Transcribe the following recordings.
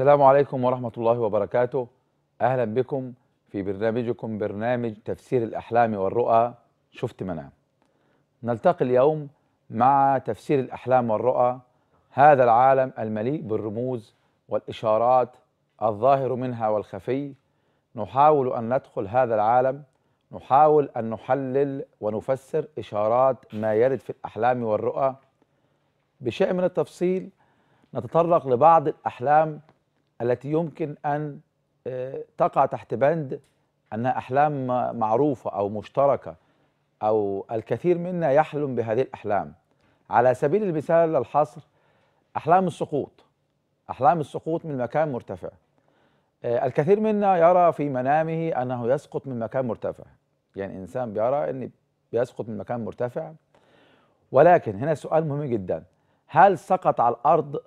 السلام عليكم ورحمة الله وبركاته أهلا بكم في برنامجكم برنامج تفسير الأحلام والرؤى شفت منام نلتقي اليوم مع تفسير الأحلام والرؤى هذا العالم المليء بالرموز والإشارات الظاهر منها والخفي نحاول أن ندخل هذا العالم نحاول أن نحلل ونفسر إشارات ما يرد في الأحلام والرؤى بشيء من التفصيل نتطرق لبعض الأحلام التي يمكن أن آه، تقع تحت بند أنها أحلام معروفة أو مشتركة أو الكثير منا يحلم بهذه الأحلام على سبيل المثال الحصر أحلام السقوط أحلام السقوط من مكان مرتفع آه، الكثير منا يرى في منامه أنه يسقط من مكان مرتفع يعني إنسان بيرى أن بيسقط من مكان مرتفع ولكن هنا سؤال مهم جدا هل سقط على الأرض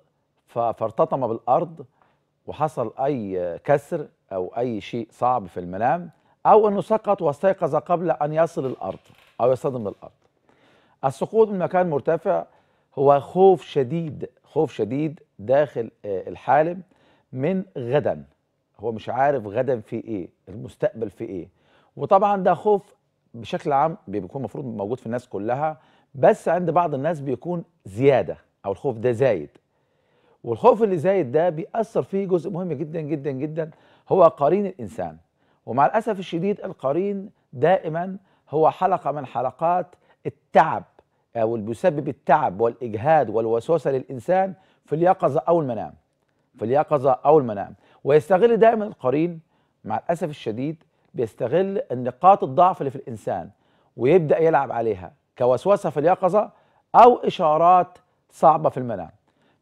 فارتطم بالأرض وحصل أي كسر أو أي شيء صعب في المنام أو أنه سقط واستيقظ قبل أن يصل الأرض أو يصطدم الأرض السقوط من مكان مرتفع هو خوف شديد خوف شديد داخل آه، الحالم من غدا هو مش عارف غدا في ايه المستقبل في ايه وطبعا ده خوف بشكل عام بيكون المفروض موجود في الناس كلها بس عند بعض الناس بيكون زياده او الخوف ده زايد والخوف اللي زايد ده بيأثر فيه جزء مهم جدا جدا جدا هو قرين الإنسان ومع الأسف الشديد القرين دائما هو حلقة من حلقات التعب أو آه، اللي بيسبب التعب والإجهاد والوسوسة للإنسان في اليقظة أو المنام في اليقظة أو المنام ويستغل دائما القرين مع الأسف الشديد بيستغل النقاط الضعف اللي في الإنسان ويبدأ يلعب عليها كوسوسة في اليقظة أو إشارات صعبة في المنام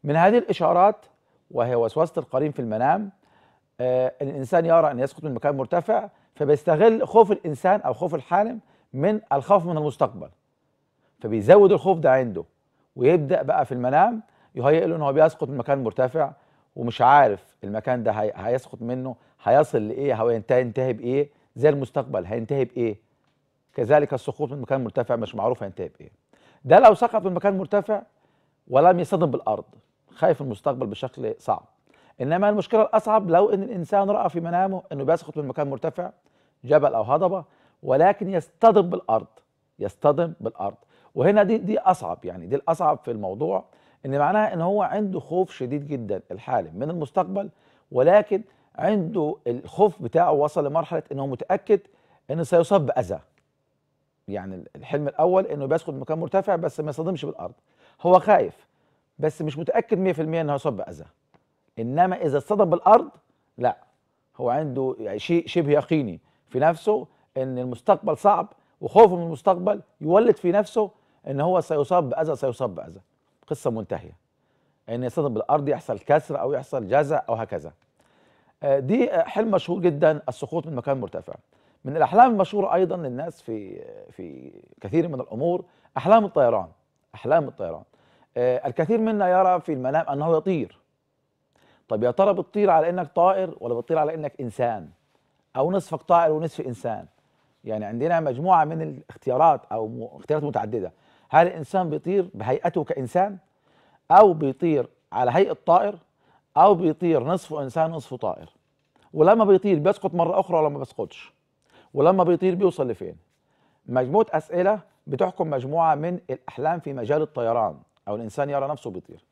من هذه الإشارات وهي وسوسة القرين في المنام آه الإنسان يرى أن يسقط من مكان مرتفع فبيستغل خوف الإنسان أو خوف الحالم من الخوف من المستقبل فبيزود الخوف ده عنده ويبدأ بقى في المنام يهيئ له أنه بيسقط من مكان مرتفع ومش عارف المكان ده هيسقط منه هيصل لإيه هينتهي بإيه زي المستقبل هينتهي بإيه كذلك السقوط من مكان مرتفع مش معروف هينتهي بإيه ده لو سقط من مكان مرتفع ولم يصطدم بالأرض خايف من المستقبل بشكل صعب انما المشكله الاصعب لو ان الانسان راى في منامه انه بيسقط من مكان مرتفع جبل او هضبه ولكن يصطدم بالارض يصطدم بالارض وهنا دي دي اصعب يعني دي الاصعب في الموضوع ان معناها ان هو عنده خوف شديد جدا الحالم من المستقبل ولكن عنده الخوف بتاعه وصل لمرحله انه متاكد انه سيصاب باذى يعني الحلم الاول انه بيسقط من مكان مرتفع بس ما يصطدمش بالارض هو خايف بس مش متاكد 100% انه هيصاب باذى انما اذا اتصدم بالارض لا هو عنده يعني شيء شبه يقيني في نفسه ان المستقبل صعب وخوفه من المستقبل يولد في نفسه ان هو سيصاب باذى سيصاب باذى قصه منتهيه ان يصطدم بالارض يحصل كسر او يحصل جزع او هكذا آه، دي حلم مشهور جدا السقوط من مكان مرتفع من الاحلام المشهوره ايضا للناس في في كثير من الامور احلام الطيران احلام الطيران آه، الكثير منا يرى في المنام انه يطير طب يا ترى بتطير على انك طائر ولا بتطير على انك انسان او نصفك طائر ونصف انسان يعني عندنا مجموعه من الاختيارات او اختيارات متعدده هل الانسان بيطير بهيئته كانسان او بيطير على هيئه طائر او بيطير نصفه انسان نصفه طائر ولما بيطير بيسقط مره اخرى ولا ما بيسقطش ولما بيطير بيوصل لفين مجموعه اسئله بتحكم مجموعه من الاحلام في مجال الطيران أو الإنسان يرى نفسه بيطير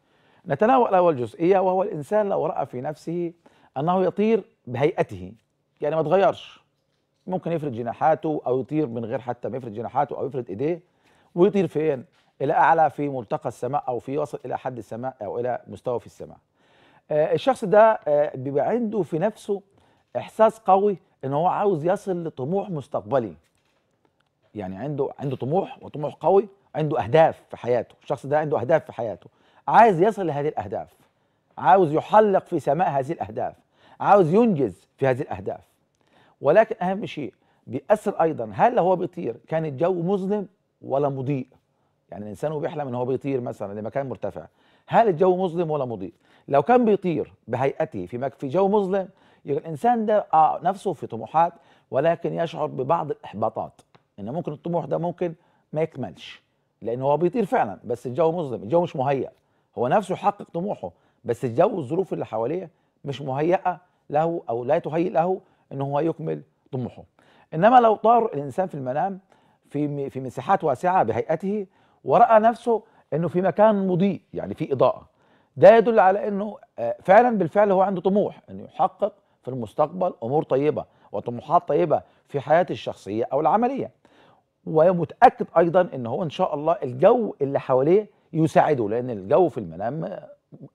نتناول أول جزئية وهو الإنسان لو رأى في نفسه أنه يطير بهيئته يعني ما تغيرش ممكن يفرد جناحاته أو يطير من غير حتى ما يفرد جناحاته أو يفرد إيديه ويطير فين؟ إلى أعلى في ملتقى السماء أو في يصل إلى حد السماء أو إلى مستوى في السماء آه، الشخص ده آه، بيبقى عنده في نفسه إحساس قوي إن هو عاوز يصل لطموح مستقبلي يعني عنده عنده طموح وطموح قوي عنده اهداف في حياته الشخص ده عنده اهداف في حياته عايز يصل لهذه الاهداف عاوز يحلق في سماء هذه الاهداف عاوز ينجز في هذه الاهداف ولكن اهم شيء بيأثر ايضا هل هو بيطير كان الجو مظلم ولا مضيء يعني الانسان بيحلم ان هو بيطير مثلا لمكان مرتفع هل الجو مظلم ولا مضيء لو كان بيطير بهيئته في في جو مظلم يبقى الانسان ده آه نفسه في طموحات ولكن يشعر ببعض الاحباطات ان ممكن الطموح ده ممكن ما يكملش لان هو بيطير فعلا بس الجو مظلم الجو مش مهيأ هو نفسه يحقق طموحه بس الجو والظروف اللي حواليه مش مهيئه له او لا تهيئ له ان هو يكمل طموحه انما لو طار الانسان في المنام في في مساحات واسعه بهيئته وراى نفسه انه في مكان مضيء يعني في اضاءه ده يدل على انه آه، فعلا بالفعل هو عنده طموح انه يحقق في المستقبل امور طيبه وطموحات طيبه في حياته الشخصيه او العمليه ومتاكد ايضا ان هو ان شاء الله الجو اللي حواليه يساعده لان الجو في المنام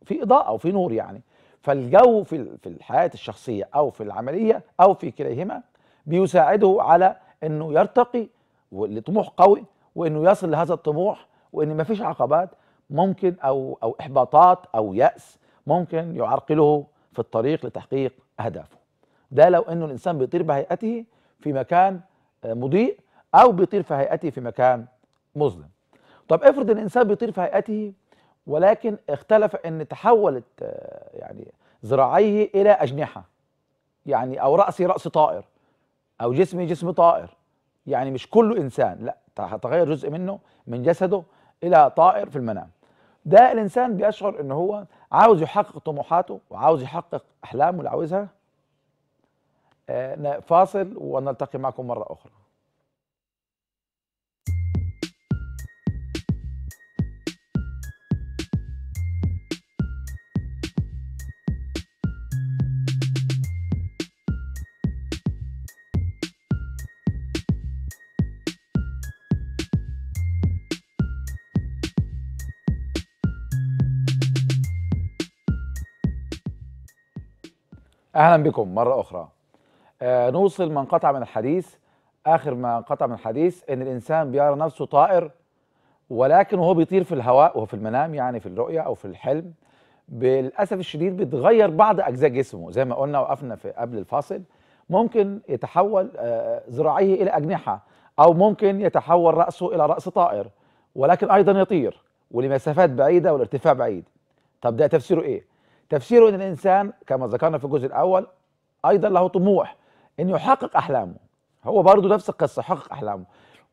في اضاءه وفي نور يعني فالجو في في الحياه الشخصيه او في العمليه او في كليهما بيساعده على انه يرتقي لطموح قوي وانه يصل لهذا الطموح وان ما فيش عقبات ممكن او او احباطات او ياس ممكن يعرقله في الطريق لتحقيق اهدافه ده لو انه الانسان بيطير بهيئته في مكان مضيء او بيطير في هيئته في مكان مظلم طب افرض الانسان بيطير في هيئته ولكن اختلف ان تحولت آه، يعني ذراعيه الى اجنحه يعني او راسي راس طائر او جسمي جسم طائر يعني مش كله انسان لا تغير جزء منه من جسده الى طائر في المنام ده الانسان بيشعر ان هو عاوز يحقق طموحاته وعاوز يحقق احلامه اللي عاوزها آه، فاصل ونلتقي معكم مره اخرى اهلا بكم مره اخرى آه نوصل من قطع من الحديث اخر ما قطع من الحديث ان الانسان بيرى نفسه طائر ولكن وهو بيطير في الهواء وهو في المنام يعني في الرؤيه او في الحلم بالاسف الشديد بيتغير بعض اجزاء جسمه زي ما قلنا وقفنا في قبل الفاصل ممكن يتحول آه ذراعيه الى اجنحه او ممكن يتحول راسه الى راس طائر ولكن ايضا يطير ولمسافات بعيده والارتفاع بعيد طب ده تفسيره ايه تفسيره ان الانسان كما ذكرنا في الجزء الاول ايضا له طموح ان يحقق احلامه هو برضه نفس القصه حقق احلامه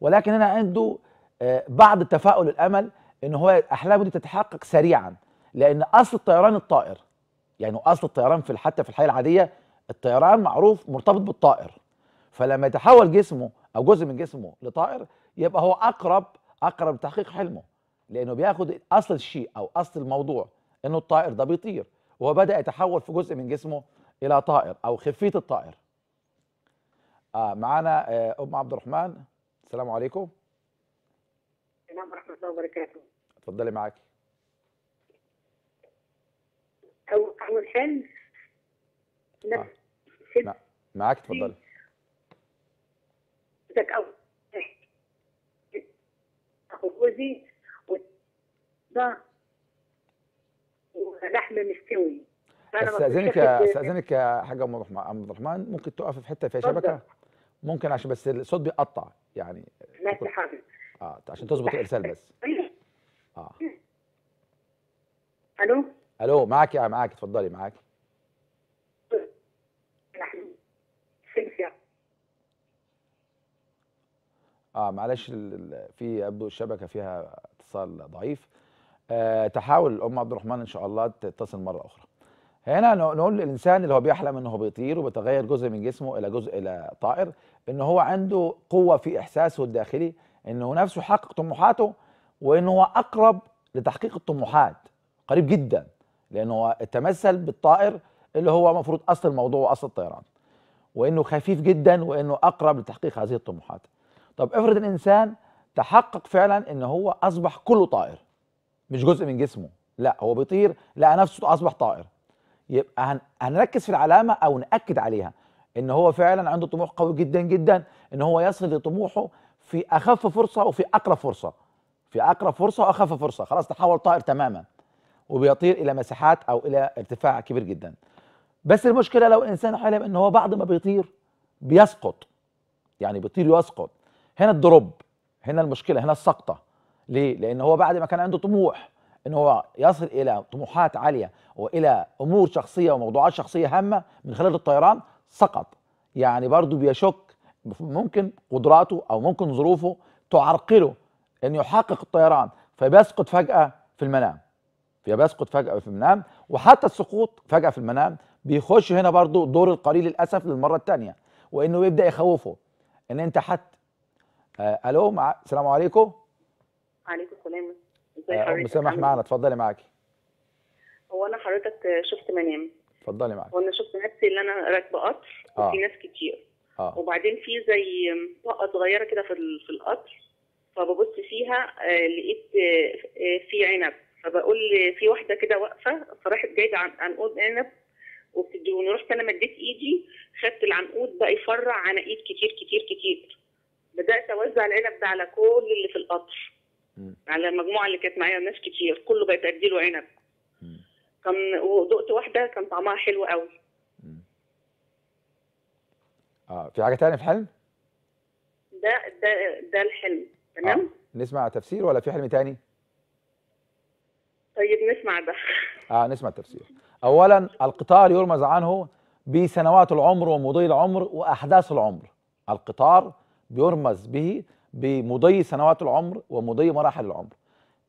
ولكن هنا عنده آه، بعض التفاؤل الامل ان هو احلامه دي تتحقق سريعا لان اصل الطيران الطائر يعني اصل الطيران في حتى في الحياه العاديه الطيران معروف مرتبط بالطائر فلما يتحول جسمه او جزء من جسمه لطائر يبقى هو اقرب اقرب لتحقيق حلمه لانه بياخد اصل الشيء او اصل الموضوع انه الطائر ده بيطير وبدا يتحول في جزء من جسمه الى طائر او خفيه الطائر آه معانا آه ام عبد الرحمن السلام عليكم السلام ورحمه الله وبركاته اتفضلي معاكي اول حل نعم آه. معاك اتفضلي بدك اول جوزي وده ولحم مستوي استاذنك استاذنك يا حاجه ام عبد الرحمن ممكن تقف في حته فيها شبكه ممكن عشان بس الصوت بيقطع يعني ماشي حاضر اه عشان تظبط الارسال بس طيب. اه الو الو معاك يا معاك اتفضلي معاك اه معلش في يبدو الشبكه فيها اتصال ضعيف آه، تحاول الام عبد الرحمن ان شاء الله تتصل مره اخرى هنا نقول للانسان اللي هو بيحلم انه هو بيطير وبيتغير جزء من جسمه الى جزء الى طائر ان هو عنده قوه في احساسه الداخلي انه نفسه حقق طموحاته وانه هو اقرب لتحقيق الطموحات قريب جدا لانه تمثل بالطائر اللي هو المفروض اصل الموضوع واصل الطيران وانه خفيف جدا وانه اقرب لتحقيق هذه الطموحات طب افرض الانسان تحقق فعلا ان هو اصبح كله طائر مش جزء من جسمه لا هو بيطير لقى نفسه اصبح طائر يبقى هن... هنركز في العلامه او ناكد عليها ان هو فعلا عنده طموح قوي جدا جدا ان هو يصل لطموحه في اخف فرصه وفي اقرب فرصه في اقرب فرصه واخف فرصه خلاص تحول طائر تماما وبيطير الى مساحات او الى ارتفاع كبير جدا بس المشكله لو الانسان حلم ان هو بعد ما بيطير بيسقط يعني بيطير ويسقط هنا الدروب هنا المشكله هنا السقطه ليه؟ لأن هو بعد ما كان عنده طموح ان هو يصل الى طموحات عاليه والى امور شخصيه وموضوعات شخصيه هامه من خلال الطيران سقط يعني برضه بيشك ممكن قدراته او ممكن ظروفه تعرقله ان يحقق الطيران فبيسقط فجاه في المنام بيسقط فجاه في المنام وحتى السقوط فجاه في المنام بيخش هنا برضه دور القليل للاسف للمره الثانيه وانه بيبدا يخوفه ان انت حتى آه الو مع السلام عليكم عليكم السلام ازي آه، حضرتك مسامح إيه؟ معانا اتفضلي معاكي هو انا حضرتك شفت منام اتفضلي معاكي وانا شفت نفسي ان انا راكبه قطر آه. وفي ناس كتير آه. وبعدين في زي طاقه صغيره كده في في القطر فببص فيها آه، لقيت آه، في عنب فبقول في واحده كده واقفه فراحت جايبه عنقود عنب وبتديهوني رحت انا مديت ايدي خدت العنقود بقى يفرع عناقيد كتير كتير كتير بدات اوزع العنب ده على كل اللي في القطر على المجموعه اللي كانت معايا ناس كتير كله بقيت اديله عنب كان ودقت واحده كان طعمها حلو قوي اه في حاجه تانية في حلم ده ده ده الحلم تمام آه. نسمع تفسير ولا في حلم تاني طيب نسمع ده اه نسمع التفسير اولا القطار يرمز عنه بسنوات العمر ومضي العمر واحداث العمر القطار بيرمز به بمضي سنوات العمر ومضي مراحل العمر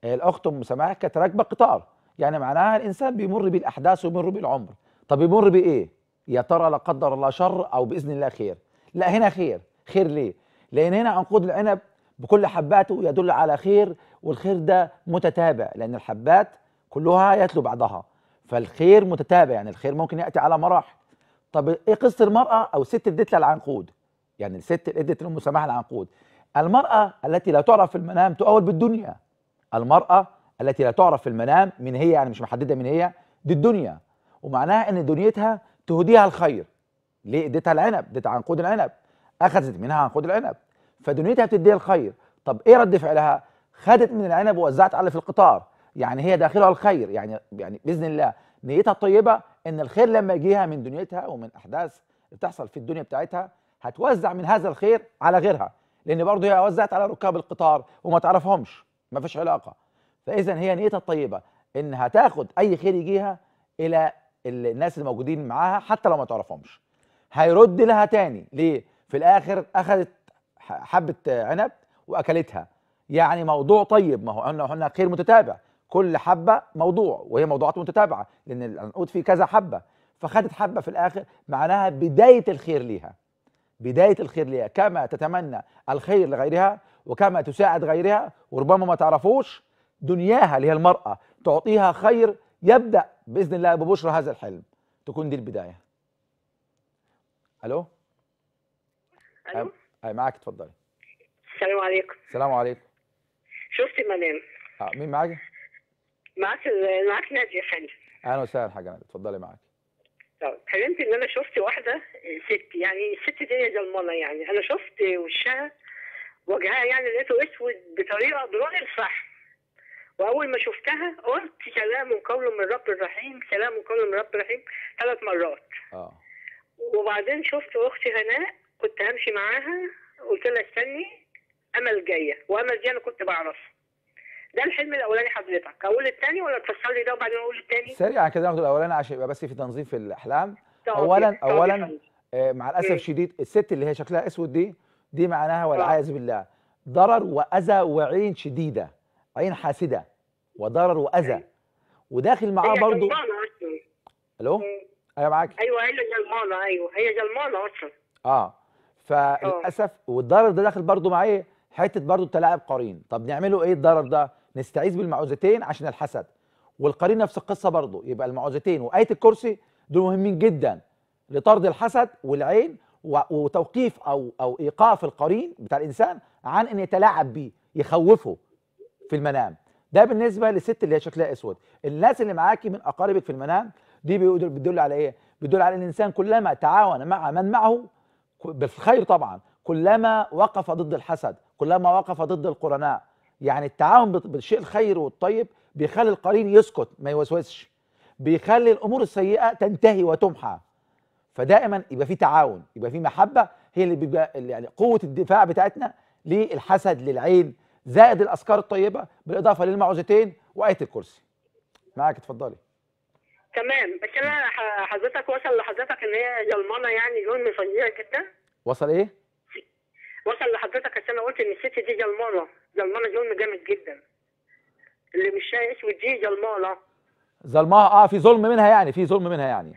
الاخت ام سماح كانت راكبه قطار يعني معناها الانسان بيمر بالاحداث ويمر بالعمر طب يمر بايه يا ترى لا قدر الله شر او باذن الله خير لا هنا خير خير ليه لان هنا عنقود العنب بكل حباته يدل على خير والخير ده متتابع لان الحبات كلها يتلو بعضها فالخير متتابع يعني الخير ممكن ياتي على مراحل طب ايه قصه المراه او الست اديت لها العنقود يعني الست ادت لام سماح العنقود المرأة التي لا تعرف في المنام تؤول بالدنيا المرأة التي لا تعرف في المنام من هي يعني مش محددة من هي دي الدنيا ومعناها ان دنيتها تهديها الخير ليه اديتها العنب اديتها عنقود العنب اخذت منها عنقود العنب فدنيتها بتديها الخير طب ايه رد فعلها خدت من العنب ووزعت على في القطار يعني هي داخلها الخير يعني يعني باذن الله نيتها طيبه ان الخير لما يجيها من دنيتها ومن احداث بتحصل في الدنيا بتاعتها هتوزع من هذا الخير على غيرها لان برضه هي وزعت على ركاب القطار وما تعرفهمش ما فيش علاقه فاذا هي نيتها الطيبه انها تاخد اي خير يجيها الى الناس الموجودين معاها حتى لو ما تعرفهمش هيرد لها تاني ليه في الاخر اخذت حبه عنب واكلتها يعني موضوع طيب ما هو احنا قلنا خير متتابع كل حبه موضوع وهي موضوعات متتابعه لان العنقود فيه كذا حبه فخدت حبه في الاخر معناها بدايه الخير ليها بداية الخير لها كما تتمنى الخير لغيرها وكما تساعد غيرها وربما ما تعرفوش دنياها اللي هي المرأة تعطيها خير يبدأ بإذن الله ببشرى هذا الحلم تكون دي البداية ألو ألو أي معاك تفضلي السلام عليكم السلام عليكم شفتي منام اه مين معاك؟ معك معاك نادية يا فندم اهلا وسهلا حاجة نادية تفضلي معك اتكلمت ان انا شفت واحده ست يعني الست دي ظلمانه يعني انا شفت وشها وجهها يعني لقيته اسود بطريقه بلون الفحم واول ما شفتها قلت سلام قول من رب الرحيم سلام قول من رب الرحيم ثلاث مرات اه وبعدين شفت اختي هناء كنت همشي معاها قلت لها استني امل جايه وامل دي انا كنت بعرفها ده الحلم الاولاني حضرتك اقول الثاني ولا تفسر لي ده وبعدين اقول الثاني سريعا كده ناخد الاولاني عشان يبقى بس في تنظيم في الاحلام طبعا اولا طبعا اولا آه، مع الاسف الشديد الست اللي هي شكلها اسود دي دي معناها آه. والعياذ بالله ضرر واذى وعين شديده عين حاسده وضرر واذى وداخل معاه برضه الو ايوه معاك ايوه هي جلمانه ايوه هي جلمانه اصلا اه, آه. فللاسف والضرر ده داخل برضه معاه إيه؟ حته برضه تلاعب قرين طب نعمله ايه الضرر ده نستعيذ بالمعوذتين عشان الحسد والقرين نفس القصه برضه يبقى المعوذتين وايه الكرسي دول مهمين جدا لطرد الحسد والعين وتوقيف او او ايقاف القرين بتاع الانسان عن ان يتلاعب بيه يخوفه في المنام ده بالنسبه للست اللي هي شكلها اسود الناس اللي معاكي من اقاربك في المنام دي بتدل على ايه بتدل على الانسان كلما تعاون مع من معه بالخير طبعا كلما وقف ضد الحسد كلما وقف ضد القرناء يعني التعاون بالشيء الخير والطيب بيخلي القرين يسكت ما يوسوسش بيخلي الامور السيئه تنتهي وتمحى فدائما يبقى في تعاون يبقى في محبه هي اللي بيبقى يعني قوه الدفاع بتاعتنا للحسد للعين زائد الاذكار الطيبه بالاضافه للمعوذتين وايه الكرسي معاك اتفضلي تمام بس انا حضرتك وصل لحضرتك ان هي ظلمانه يعني ظلم فظيع جدا وصل ايه؟ وصل لحضرتك عشان انا قلت ان الست دي ظلمانه ظلمانه ظلم جامد جدا اللي مش شاي اسود دي ظلمانه ظلمها اه في ظلم منها يعني في ظلم منها يعني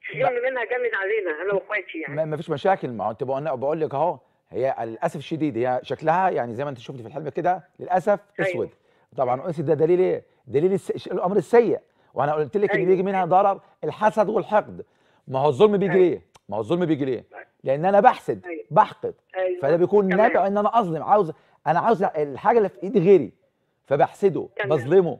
في ظلم منها جامد علينا انا واخواتي يعني ما فيش مشاكل ما هو انت بقول لك اهو هي للاسف الشديد هي شكلها يعني زي ما انت شفت في الحلبه كده للاسف أيوه. اسود طبعا اسود ده دليل ايه؟ دليل الامر السيء وانا قلت لك أيوه. اللي بيجي منها ضرر الحسد والحقد ما هو الظلم بيجي أيوه. ليه؟ ما هو الظلم بيجي ليه؟ أيوه. لان انا بحسد أيوه. بحقد أيوه. فده بيكون نابع ان انا اظلم عاوز انا عاوز الحاجه اللي في ايد غيري فبحسده بظلمه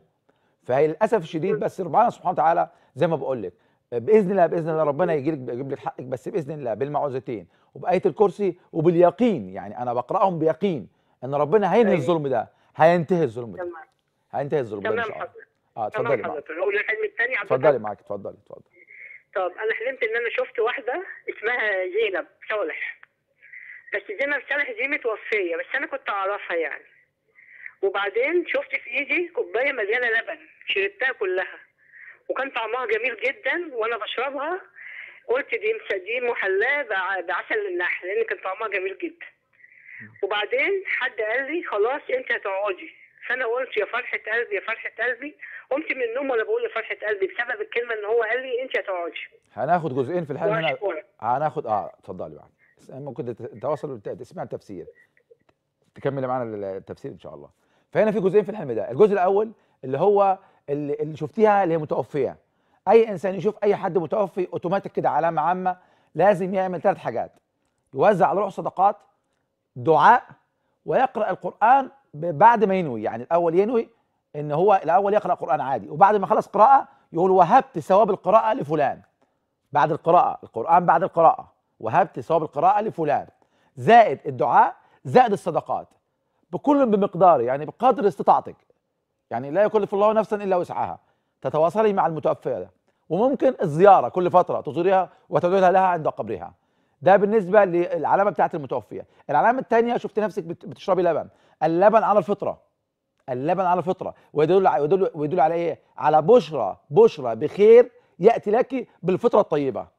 فللاسف الشديد بس ربنا سبحانه وتعالى زي ما بقول لك باذن الله باذن الله ربنا يجيلك يجيب لك حقك بس باذن الله بالمعوذتين وبايه الكرسي وباليقين يعني انا بقراهم بيقين ان ربنا هينهي أيوة. الظلم ده هينتهي الظلم ده هينتهي الظلم ده ان شاء الله اه اتفضلي معاك اقول الحلم الثاني اتفضلي معاك اتفضلي اتفضلي طب انا حلمت ان انا شفت واحده اسمها زينب صالح بس زينب صالح دي متوفيه بس انا كنت اعرفها يعني وبعدين شفت في ايدي كوبايه مليانه لبن شربتها كلها وكان طعمها جميل جدا وانا بشربها قلت دي دي محلاه بعسل النحل لان كان طعمها جميل جدا وبعدين حد قال لي خلاص انت هتقعدي فانا قلت يا فرحه قلبي يا فرحه قلبي قمت من النوم وانا بقول يا فرحه قلبي بسبب الكلمه ان هو قال لي انت هتقعدي هناخد جزئين في الحلقه هناخد اه اتفضلي معاك ممكن تتواصل تسمع تفسير تكمل معانا التفسير ان شاء الله فهنا في جزئين في الحلم ده الجزء الاول اللي هو اللي, اللي شفتيها اللي هي متوفيه اي انسان يشوف اي حد متوفي اوتوماتيك كده علامه عامه لازم يعمل ثلاث حاجات يوزع على روح صدقات دعاء ويقرا القران بعد ما ينوي يعني الاول ينوي ان هو الاول يقرا قران عادي وبعد ما خلص قراءه يقول وهبت ثواب القراءه لفلان بعد القراءه القران بعد القراءه وهبت ثواب القراءه لفلان زائد الدعاء زائد الصدقات بكل بمقداره يعني بقدر استطاعتك يعني لا يكلف الله نفسا الا وسعها تتواصلي مع المتوفيه ده وممكن الزياره كل فتره تزوريها وتدعيها لها عند قبرها ده بالنسبه للعلامه بتاعت المتوفيه العلامه الثانيه شفت نفسك بتشربي لبن اللبن على الفطره اللبن على الفطره ويدل ويدل ويدل على ايه على بشرى بشرى بخير ياتي لك بالفطره الطيبه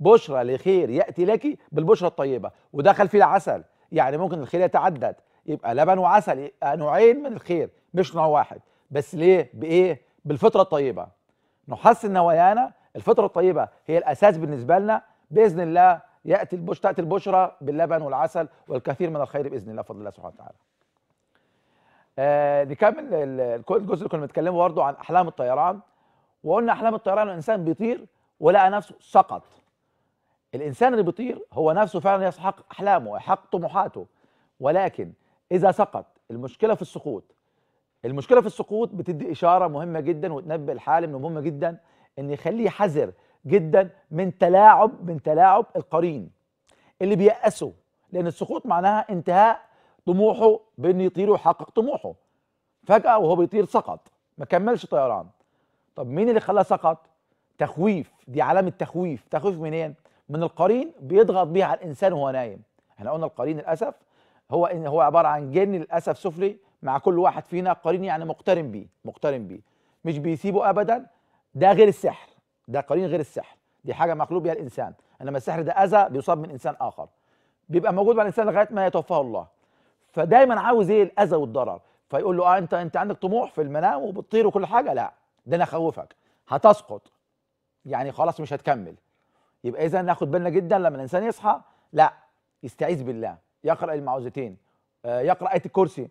بشرى لخير ياتي لك بالبشرى الطيبه ودخل فيه العسل يعني ممكن الخير يتعدد يبقى لبن وعسل يبقى نوعين من الخير مش نوع واحد بس ليه بايه بالفطره الطيبه نحسن نوايانا الفطره الطيبه هي الاساس بالنسبه لنا باذن الله ياتي البشرة تاتي البشرى باللبن والعسل والكثير من الخير باذن الله فضل الله سبحانه وتعالى آه نكمل الجزء اللي كنا بنتكلمه برضه عن احلام الطيران وقلنا احلام الطيران الانسان بيطير ولقى نفسه سقط الانسان اللي بيطير هو نفسه فعلا يسحق احلامه ويحقق طموحاته ولكن اذا سقط المشكله في السقوط المشكله في السقوط بتدي اشاره مهمه جدا وتنبه الحالم انه مهم جدا ان يخليه حذر جدا من تلاعب من تلاعب القرين اللي بيأسه لان السقوط معناها انتهاء طموحه بانه يطير ويحقق طموحه فجاه وهو بيطير سقط ما كملش طيران طب مين اللي خلاه سقط تخويف دي علامه تخويف تخويف منين من القرين بيضغط بيها على الانسان وهو نايم احنا قلنا القرين للاسف هو إن هو عباره عن جن للاسف سفلي مع كل واحد فينا قرين يعني مقترن بيه مقترن بيه مش بيسيبه ابدا ده غير السحر ده قرين غير السحر دي حاجه مخلوق بيها الانسان انما السحر ده اذى بيصاب من انسان اخر بيبقى موجود مع الانسان لغايه ما يتوفاه الله فدايما عاوز ايه الاذى والضرر فيقول له اه انت انت عندك طموح في المنام وبتطير وكل حاجه لا ده انا اخوفك هتسقط يعني خلاص مش هتكمل يبقى اذا ناخد بالنا جدا لما الانسان يصحى لا يستعيذ بالله يقرا المعوذتين آه، يقرا ايه الكرسي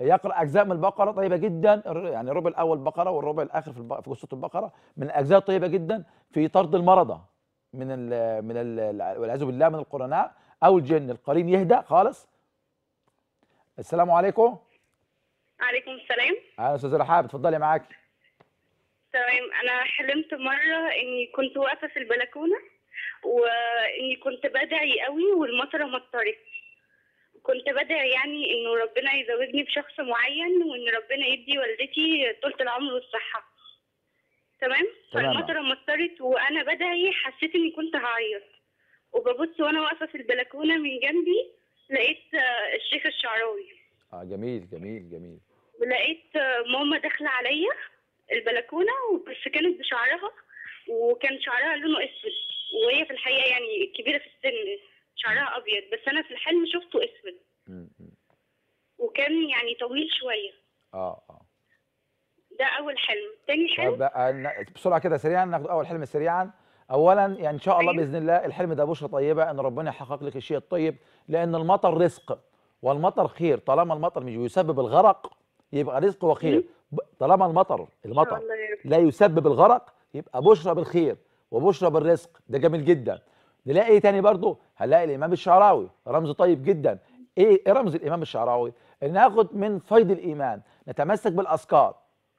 آه، يقرا اجزاء من البقره طيبه جدا يعني الربع الاول بقره والربع الاخر في في سوره البقره من الاجزاء الطيبه جدا في طرد المرضى من الـ من والعياذ بالله من القرناء او الجن القرين يهدى خالص السلام عليكم عليكم السلام اهلا استاذه رحاب اتفضلي معاكي تمام انا حلمت مره اني كنت واقفه في البلكونه واني كنت بدعي قوي والمطره مطرت كنت بدعي يعني انه ربنا يزوجني بشخص معين وان ربنا يدي والدتي طولة العمر والصحة تمام فالمطرة مطرت وانا بدعي حسيت اني كنت هعيط وببص وانا واقفة في البلكونة من جنبي لقيت آه، الشيخ الشعراوي اه جميل جميل جميل ولقيت آه، ماما داخلة عليا البلكونة بس كانت بشعرها وكان شعرها لونه اسود وهي في الحقيقه يعني كبيره في السن شعرها ابيض بس انا في الحلم شفته اسود وكان يعني طويل شويه اه اه ده اول حلم تاني حلم طب بسرعه كده سريعا ناخد اول حلم سريعا اولا يعني ان شاء الله أيوه. باذن الله الحلم ده بشره طيبه ان ربنا يحقق لك الشيء الطيب لان المطر رزق والمطر خير طالما المطر مش بيسبب الغرق يبقى رزق وخير طالما المطر المطر لا يسبب الغرق يبقى بشرى بالخير وبشرى بالرزق ده جميل جدا نلاقي ايه تاني برضه هنلاقي الامام الشعراوي رمز طيب جدا ايه, إيه رمز الامام الشعراوي ان ناخد من فيض الايمان نتمسك بالاذكار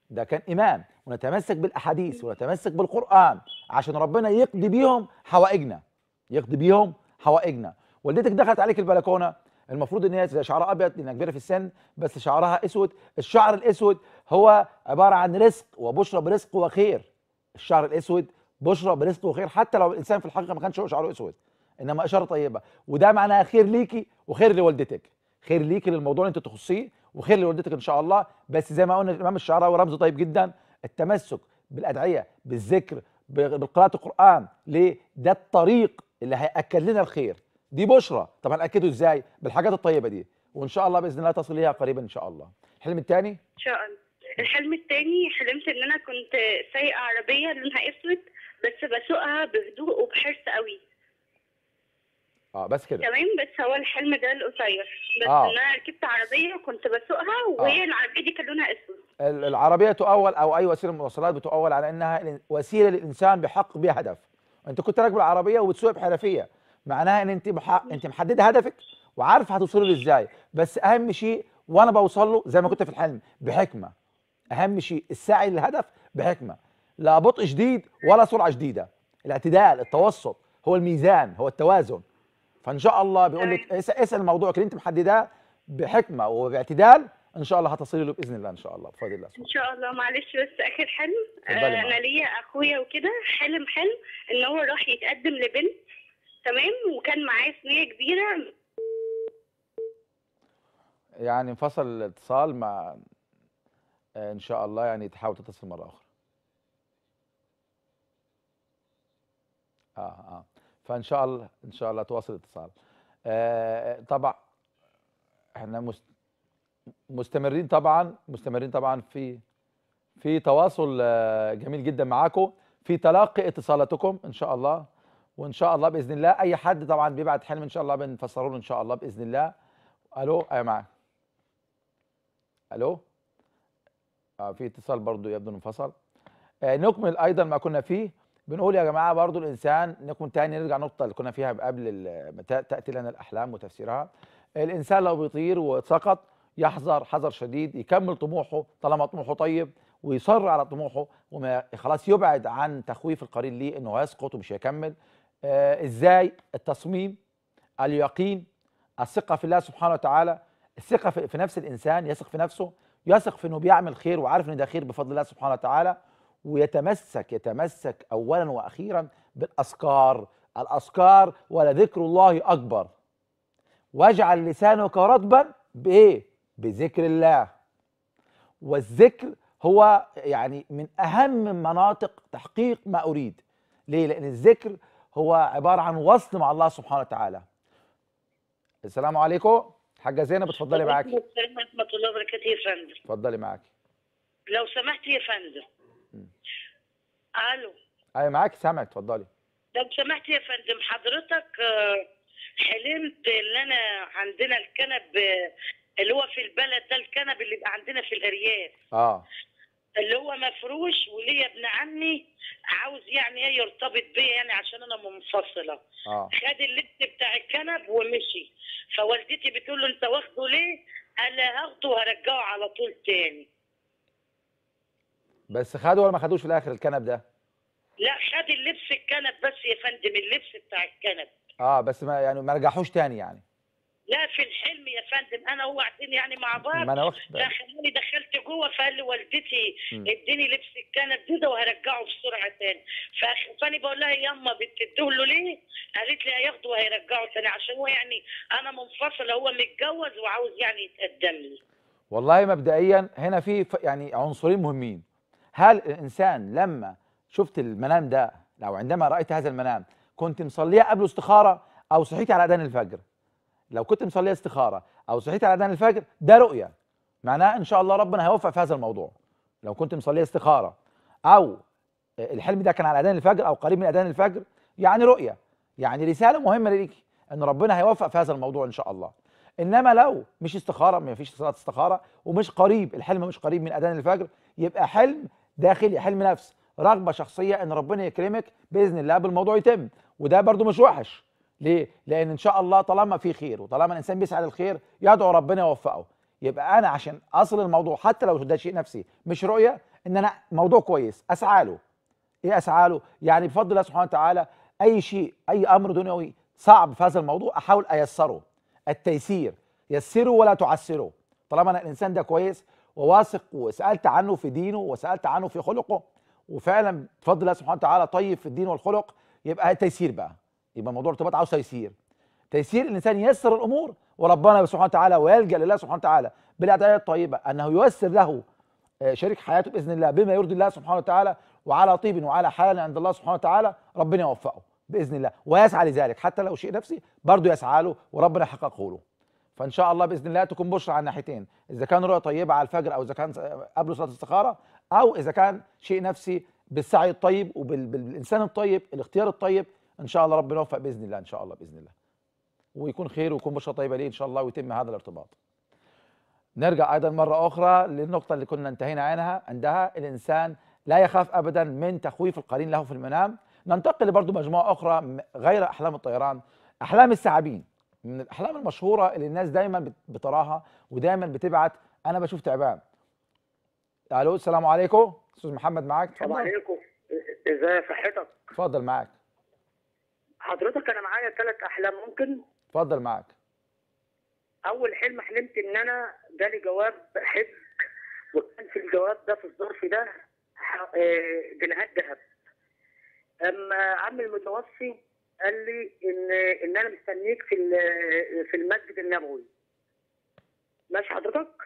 ده كان امام ونتمسك بالاحاديث ونتمسك بالقران عشان ربنا يقضي بيهم حوائجنا يقضي بيهم حوائجنا والدتك دخلت عليك البلكونه المفروض ان هي شعرها ابيض لانها كبيره في السن بس شعرها اسود الشعر الاسود هو عباره عن رزق وبشرى برزق وخير الشعر الاسود بشرى برزق خير حتى لو الانسان في الحقيقه ما كانش شعره اسود انما اشاره طيبه وده معناها خير ليكي وخير لوالدتك خير ليكي للموضوع اللي انت تخصيه وخير لوالدتك ان شاء الله بس زي ما قلنا الامام الشعراوي رمز طيب جدا التمسك بالادعيه بالذكر بقراءه القران ليه ده الطريق اللي هياكد لنا الخير دي بشرى طب هناكده ازاي بالحاجات الطيبه دي وان شاء الله باذن الله تصل ليها قريبا ان شاء الله الحلم الثاني ان شاء الله الحلم الثاني حلمت ان انا كنت سايقه عربيه لونها اسود بس بسوقها بهدوء وبحرص قوي اه بس كده تمام بس هو الحلم ده القصير بس آه. ان انا ركبت عربيه وكنت بسوقها آه. وهي آه. العربيه دي كان لونها اسود العربيه تؤول او اي وسيله من المواصلات بتؤول على انها وسيله للانسان بحق بها هدف انت كنت راكب العربيه وبتسوق بحرفيه معناها ان انت بح... انت محدده هدفك وعارفه هتوصلي له ازاي بس اهم شيء وانا بوصل له زي ما كنت في الحلم بحكمه اهم شيء السعي للهدف بحكمه لا بطء شديد ولا سرعه شديده الاعتدال التوسط هو الميزان هو التوازن فان شاء الله بيقول لك اسال الموضوع اللي انت محدداه بحكمه وباعتدال ان شاء الله هتصلي له باذن الله ان شاء الله بفضل الله ان شاء الله معلش بس اخر حلم آه، انا ليا اخويا وكده حلم حلم ان هو راح يتقدم لبنت تمام وكان معاه صينيه كبيره يعني انفصل الاتصال مع آه، ان شاء الله يعني تحاول تتصل مره اخرى اه اه فان شاء الله ان شاء الله تواصل الاتصال آه،, آه طبعا احنا مستمرين طبعا مستمرين طبعا في في تواصل آه، جميل جدا معاكم في تلقي اتصالاتكم ان شاء الله وان شاء الله باذن الله اي حد طبعا بيبعت حلم ان شاء الله بنفسره له ان شاء الله باذن الله الو اي أيوة معاك الو آه في اتصال برضه يبدو انفصل آه نكمل ايضا ما كنا فيه بنقول يا جماعه برضو الانسان نكون تاني نرجع نقطه اللي كنا فيها قبل تاتي لنا الاحلام وتفسيرها الانسان لو بيطير وسقط يحذر حذر شديد يكمل طموحه طالما طموحه طيب ويصر على طموحه وما خلاص يبعد عن تخويف القرين ليه انه هيسقط ومش هيكمل آه ازاي التصميم اليقين الثقه في الله سبحانه وتعالى الثقه في نفس الانسان يثق في نفسه يثق في انه بيعمل خير وعارف ان ده خير بفضل الله سبحانه وتعالى ويتمسك يتمسك اولا واخيرا بالاذكار الاذكار ولذكر الله اكبر واجعل لسانك رطبا بايه بذكر الله والذكر هو يعني من اهم مناطق تحقيق ما اريد ليه لان الذكر هو عباره عن وصل مع الله سبحانه وتعالى السلام عليكم حاجه زينب اتفضلي معاكي السلام ورحمه الله وبركاته يا فندم اتفضلي معاكي لو سمحت يا فندم الو ايوه معاك سامع اتفضلي لو سمحت يا فندم حضرتك آه، حلمت ان انا عندنا الكنب اللي هو في البلد ده الكنب اللي بقى عندنا في الارياف اه اللي هو مفروش وليا ابن عمي عاوز يعني ايه يرتبط بيا يعني عشان انا منفصله آه. خد اللبس بتاع الكنب ومشي فوالدتي بتقول له انت واخده ليه؟ قال لي هاخده وهرجعه على طول تاني بس خدوا ولا ما خدوش في الاخر الكنب ده لا خد اللبس الكنب بس يا فندم اللبس بتاع الكنب اه بس ما يعني ما رجعوش تاني يعني لا في الحلم يا فندم انا هو قاعدين يعني مع بعض ما انا واخد خلاني دخلت جوه فقال لي والدتي اديني لبس الكنب ده وهرجعه بسرعه تاني فانا بقول لها ياما بتديه له ليه؟ قالت لي هياخده وهيرجعه تاني عشان هو يعني انا منفصل هو متجوز وعاوز يعني يتقدم لي والله مبدئيا هنا في يعني عنصرين مهمين هل الانسان لما شفت المنام ده لو عندما رايت هذا المنام كنت مصليه قبل استخاره او صحيت على اذان الفجر لو كنت مصليه استخاره او صحيت على اذان الفجر ده رؤيه معناها ان شاء الله ربنا هيوفق في هذا الموضوع لو كنت مصليه استخاره او الحلم ده كان على اذان الفجر او قريب من اذان الفجر يعني رؤيه يعني رساله مهمه ليك ان ربنا هيوفق في هذا الموضوع ان شاء الله انما لو مش استخاره ما فيش صلاه استخاره ومش قريب الحلم مش قريب من اذان الفجر يبقى حلم داخلي حلم نفس رغبه شخصيه ان ربنا يكرمك باذن الله بالموضوع يتم وده برضو مش وحش ليه لان ان شاء الله طالما في خير وطالما الانسان بيسعى للخير يدعو ربنا يوفقه يبقى انا عشان اصل الموضوع حتى لو ده شيء نفسي مش رؤيه ان انا موضوع كويس اسعى له ايه اسعى له يعني بفضل الله سبحانه وتعالى اي شيء اي امر دنيوي صعب في هذا الموضوع احاول ايسره التيسير يسره ولا تعسره طالما انا الانسان ده كويس وواثق وسالت عنه في دينه وسالت عنه في خلقه وفعلا بفضل الله سبحانه وتعالى طيب في الدين والخلق يبقى تيسير بقى يبقى موضوع ارتباط عاوز تيسير تيسير الانسان ييسر الامور وربنا سبحانه وتعالى ويلجا لله سبحانه وتعالى بالعدايه الطيبه انه ييسر له آه، شريك حياته باذن الله بما يرضي الله سبحانه وتعالى وعلى طيب وعلى حال عند الله سبحانه وتعالى ربنا يوفقه باذن الله ويسعى لذلك حتى لو شيء نفسي برضه يسعى له وربنا يحققه له فان شاء الله باذن الله تكون بشرى على الناحيتين اذا كان رؤيه طيبه على الفجر او اذا كان قبل صلاه الاستخاره او اذا كان شيء نفسي بالسعي الطيب وبالانسان الطيب الاختيار الطيب ان شاء الله ربنا يوفق باذن الله ان شاء الله باذن الله ويكون خير ويكون بشرى طيبه ليه ان شاء الله ويتم هذا الارتباط نرجع ايضا مره اخرى للنقطه اللي كنا انتهينا عنها عندها الانسان لا يخاف ابدا من تخويف القرين له في المنام ننتقل برضه مجموعه اخرى غير احلام الطيران احلام الثعابين من الاحلام المشهوره اللي الناس دايما بتراها ودايما بتبعت انا بشوف تعبان الو السلام عليكم استاذ محمد معاك اتفضل السلام عليكم ازاي صحتك اتفضل معاك حضرتك انا معايا ثلاث احلام ممكن اتفضل معاك اول حلم حلمت ان انا جالي جواب حب وكان في الجواب ده في الظرف ده آه، جنيهات ذهب اما عم المتوفي قال لي ان ان انا مستنيك في في المسجد النبوي ماشي حضرتك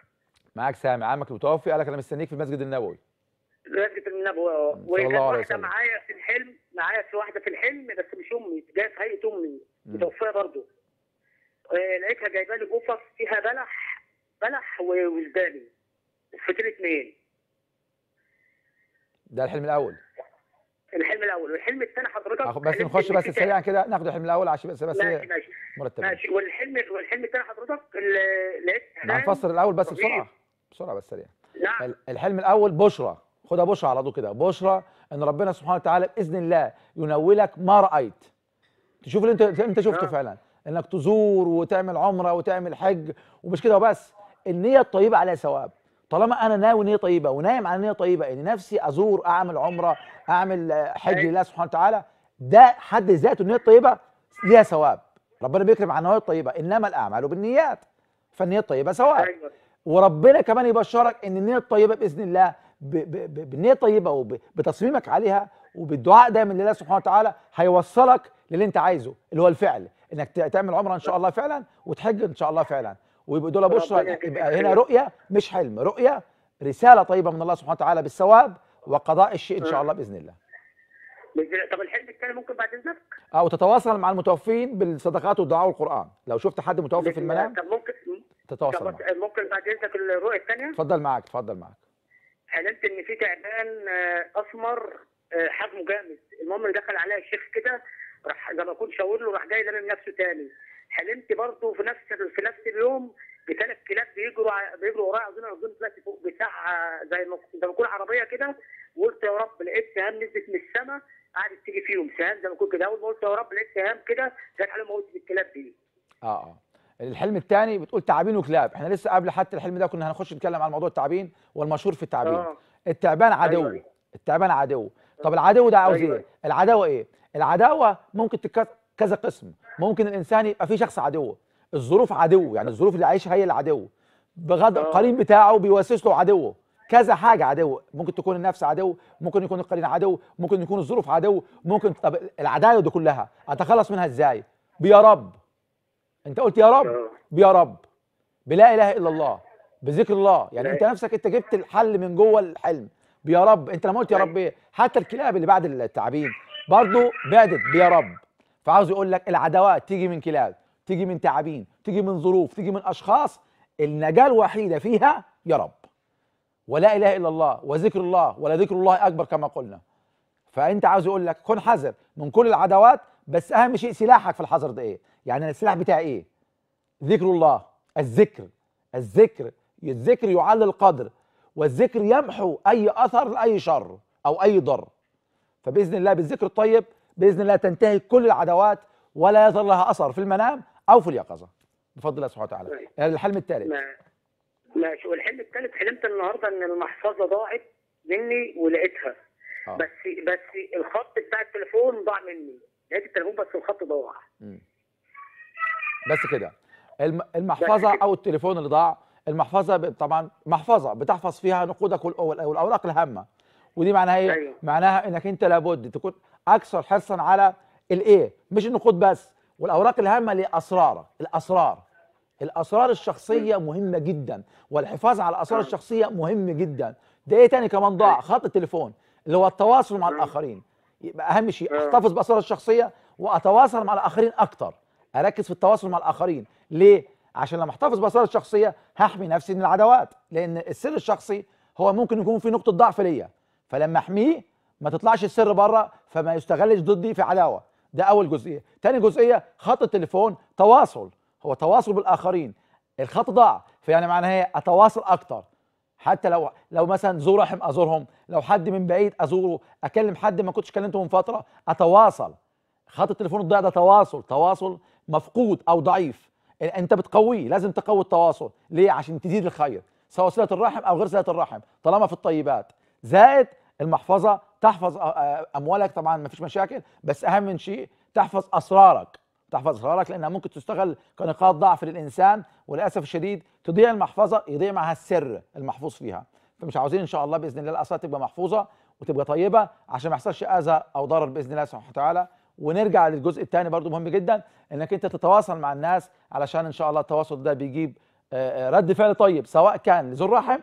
معاك سامع عمك المتوفي قال لك انا مستنيك في المسجد النبوي المسجد النبوي اه واحده معايا في الحلم معايا في واحده في الحلم بس مش امي جايه في هيئه امي متوفيه برضه آه، لقيتها جايبه لي قفص فيها بلح بلح وزبالي فطير اثنين ده الحلم الاول الحلم الاول والحلم الثاني حضرتك بس نخش بس سريعا كده ناخد الحلم الاول عشان بس بس ماشي إيه، ماشي مرتب ماشي والحلم والحلم الثاني حضرتك لقيت هنفسر الاول بس بسرعه بسرعه بس سريعا نعم الحلم الاول بشرى خدها بشرى على طول كده بشرى ان ربنا سبحانه وتعالى باذن الله ينولك ما رايت تشوف اللي انت انت شفته نعم. فعلا انك تزور وتعمل عمره وتعمل حج ومش كده وبس النيه الطيبه عليها ثواب طالما انا ناوي نيه طيبه ونايم على نيه طيبه ان نفسي ازور اعمل عمره اعمل حج لله سبحانه وتعالى ده حد ذاته النيه الطيبه ليها ثواب ربنا بيكرم على النوايا الطيبه انما الاعمال بالنيات فالنيه الطيبه ثواب أيوة. وربنا كمان يبشرك ان النيه الطيبه باذن الله بالنيه الطيبه وبتصميمك عليها وبالدعاء دايما لله سبحانه وتعالى هيوصلك للي انت عايزه اللي هو الفعل انك تعمل عمره ان شاء الله فعلا وتحج ان شاء الله فعلا ويبقى دول بشرى يبقى هنا رؤيه مش حلم رؤيه رساله طيبه من الله سبحانه وتعالى بالثواب وقضاء الشيء ان شاء آه. الله باذن الله طب الحلم الثاني ممكن بعد اذنك او آه، تتواصل مع المتوفين بالصدقات والدعاء والقران لو شفت حد متوفي في المنام طب ممكن تتواصل طب ممكن بعد اذنك الرؤيه الثانيه اتفضل معاك اتفضل معاك حلمت ان في تعبان آه، اسمر حجمه جامد المهم دخل عليا الشيخ كده راح زي ما اكون شاور له راح جاي لامم نفسه تاني حلمت برضه في نفس في نفس اليوم بثلاث كلاب بيجروا بيجروا ورايا عاوزين عاوزين دلوقتي فوق بتاع زي زي ما تكون عربيه كده وقلت يا رب لقيت سهام نزلت من السماء قعدت تيجي فيهم سهام زي ما تكون كده اول ما قلت يا رب لقيت سهام كده زي الحلم ما قلت الكلاب دي اه اه الحلم الثاني بتقول تعابين وكلاب احنا لسه قبل حتى الحلم ده كنا هنخش نتكلم عن موضوع التعابين والمشهور في التعابين آه. التعبان عدو أيوة. التعبان عدو طب آه. العدو ده عاوز أيوة. ايه العداوه ايه العداوه ممكن تتكسر كذا قسم ممكن الانسان يبقى في شخص عدو الظروف عدو يعني الظروف اللي عايشها هي العدو بغض آه. القرين بتاعه بيوسوس له عدو كذا حاجه عدو ممكن تكون النفس عدو ممكن يكون القرين عدو ممكن يكون الظروف عدو ممكن طب العداوه دي كلها اتخلص منها ازاي بيا رب انت قلت يا رب آه. بيا رب بلا اله الا الله بذكر الله يعني انت نفسك انت جبت الحل من جوه الحلم بيا رب انت لما قلت يا رب إيه؟ حتى الكلاب اللي بعد التعبين برضه بعدت بيا رب فعاوز يقول لك العداوات تيجي من كلاب تيجي من تعابين تيجي من ظروف تيجي من اشخاص النجاه الوحيده فيها يا رب ولا اله الا الله وذكر الله ولا ذكر الله اكبر كما قلنا فانت عاوز يقول لك كن حذر من كل العداوات بس اهم شيء سلاحك في الحذر ده ايه يعني انا السلاح بتاعي ايه ذكر الله الذكر الذكر الذكر يعلي القدر والذكر يمحو اي اثر لاي شر او اي ضر فباذن الله بالذكر الطيب باذن الله تنتهي كل العداوات ولا يظل لها اثر في المنام او في اليقظه بفضل الله سبحانه وتعالى نعم. الحلم الثالث ماشي والحلم الثالث حلمت النهارده ان المحفظه ضاعت مني ولقيتها آه. بس بس الخط بتاع التليفون ضاع مني لقيت التليفون بس الخط ضاع بس كده المحفظه او التليفون اللي ضاع المحفظه طبعا محفظه بتحفظ فيها نقودك والاوراق الهامه ودي معناها ايه؟ أيوه. معناها انك انت لابد تكون اكثر حرصا على الايه مش النقود بس والاوراق الهامه لاسرارك الاسرار الاسرار الشخصيه مهمه جدا والحفاظ على الاسرار الشخصيه مهم جدا ده ايه تاني كمان ضاع أيوه. خط التليفون اللي هو التواصل مع أيوه. الاخرين يبقى اهم شيء أيوه. احتفظ باسرار الشخصيه واتواصل مع الاخرين اكتر اركز في التواصل مع الاخرين ليه عشان لما احتفظ باسرار الشخصيه هحمي نفسي من العدوات لان السر الشخصي هو ممكن يكون فيه نقطه ضعف ليا فلما احميه ما تطلعش السر بره فما يستغلش ضدي في عداوه ده اول جزئيه تاني جزئيه خط التليفون تواصل هو تواصل بالاخرين الخط ضاع فيعني معناها إيه؟ اتواصل اكتر حتى لو لو مثلا زور رحم ازورهم لو حد من بعيد ازوره اكلم حد ما كنتش كلمته من فتره اتواصل خط التليفون الضيع ده تواصل تواصل مفقود او ضعيف انت بتقويه لازم تقوي التواصل ليه عشان تزيد الخير سواء صله الرحم او غير صله الرحم طالما في الطيبات زائد المحفظه تحفظ آه، آه، اموالك طبعا ما فيش مشاكل بس اهم من شيء تحفظ اسرارك تحفظ اسرارك لانها ممكن تستغل كنقاط ضعف للانسان وللاسف الشديد تضيع المحفظه يضيع معها السر المحفوظ فيها فمش عاوزين ان شاء الله باذن الله الاسرار تبقى محفوظه وتبقى طيبه عشان ما يحصلش اذى او ضرر باذن الله سبحانه وتعالى ونرجع للجزء الثاني برضو مهم جدا انك انت تتواصل مع الناس علشان ان شاء الله التواصل ده بيجيب آه، رد فعل طيب سواء كان لذو الرحم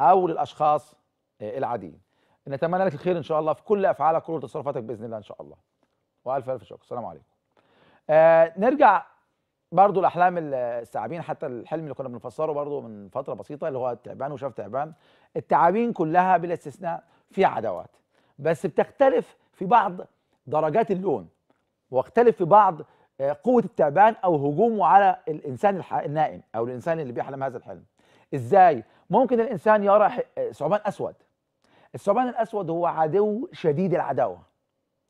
او للاشخاص العاديين نتمنى لك الخير ان شاء الله في كل افعالك كل تصرفاتك باذن الله ان شاء الله والف الف شكر السلام عليكم آه نرجع برضو الاحلام الثعابين حتى الحلم اللي كنا بنفسره برضو من فتره بسيطه اللي هو التعبان وشاف تعبان التعابين كلها بلا استثناء في عدوات بس بتختلف في بعض درجات اللون واختلف في بعض آه، قوه التعبان او هجومه على الانسان النائم او الانسان اللي بيحلم هذا الحلم ازاي ممكن الانسان يرى آه، ثعبان اسود الثعبان الاسود هو عدو شديد العداوه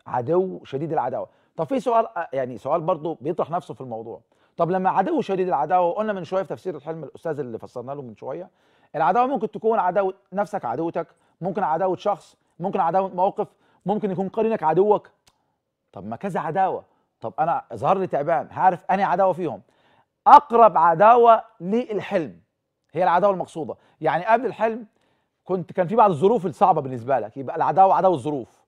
عدو شديد العداوه طب في سؤال آه، يعني سؤال برضه بيطرح نفسه في الموضوع طب لما عدو شديد العداوه قلنا من شويه في تفسير الحلم الاستاذ اللي فسرنا له من شويه العداوه ممكن تكون عداوه نفسك عدوتك ممكن عداوه شخص ممكن عداوه موقف ممكن يكون قرينك عدوك طب ما كذا عداوه طب انا ظهر لي تعبان هعرف انهي عداوه فيهم اقرب عداوه للحلم هي العداوه المقصوده يعني قبل الحلم كنت كان في بعض الظروف الصعبه بالنسبه لك يبقى العداوه عداوه الظروف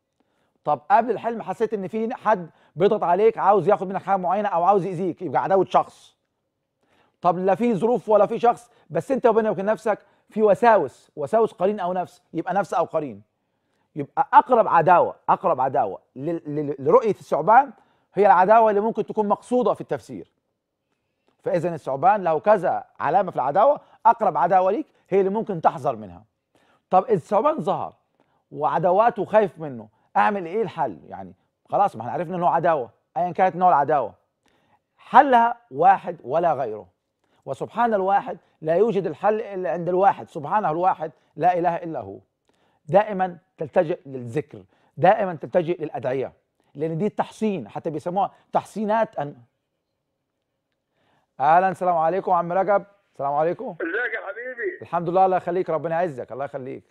طب قبل الحلم حسيت ان في حد بيضغط عليك عاوز ياخد منك حاجه معينه او عاوز يأذيك يبقى عداوه شخص طب لا في ظروف ولا في شخص بس انت وبينك وبين نفسك في وساوس وساوس قرين او نفس يبقى نفس او قرين يبقى اقرب عداوه اقرب عداوه لرؤيه الثعبان هي العداوه اللي ممكن تكون مقصوده في التفسير فاذا الثعبان له كذا علامه في العداوه اقرب عداوه ليك هي اللي ممكن تحذر منها طب الثعبان ظهر وعدواته خايف منه اعمل ايه الحل يعني خلاص ما احنا عرفنا انه عداوه ايا كانت نوع العداوه حلها واحد ولا غيره وسبحان الواحد لا يوجد الحل الا عند الواحد سبحانه الواحد لا اله الا هو دائما تلتجئ للذكر دائما تلتجئ للادعيه لان دي تحصين حتى بيسموها تحصينات ان اهلا السلام عليكم عم رجب السلام عليكم الحمد لله الله يخليك ربنا يعزك الله يخليك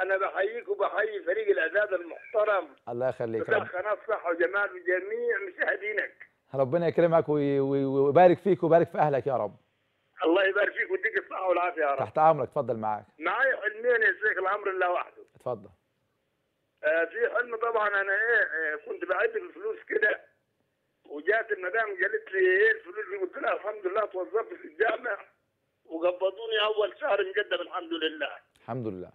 انا بحييك وبحيي فريق الاعداد المحترم الله يخليك بتاع قناه صحه وجمال وجميع مشاهدينك ربنا يكرمك ويبارك فيك ويبارك في اهلك يا رب الله يبارك فيك ويديك الصحه والعافيه يا رب تحت امرك اتفضل معاك معايا حلمين يا شيخ الامر الله وحده اتفضل آه، في حلم طبعا انا ايه آه، كنت بعد الفلوس كده وجات المدام قالت لي ايه الفلوس اللي قلت لها الحمد لله توظفت في الجامع وقبضوني اول شهر مقدم الحمد لله الحمد لله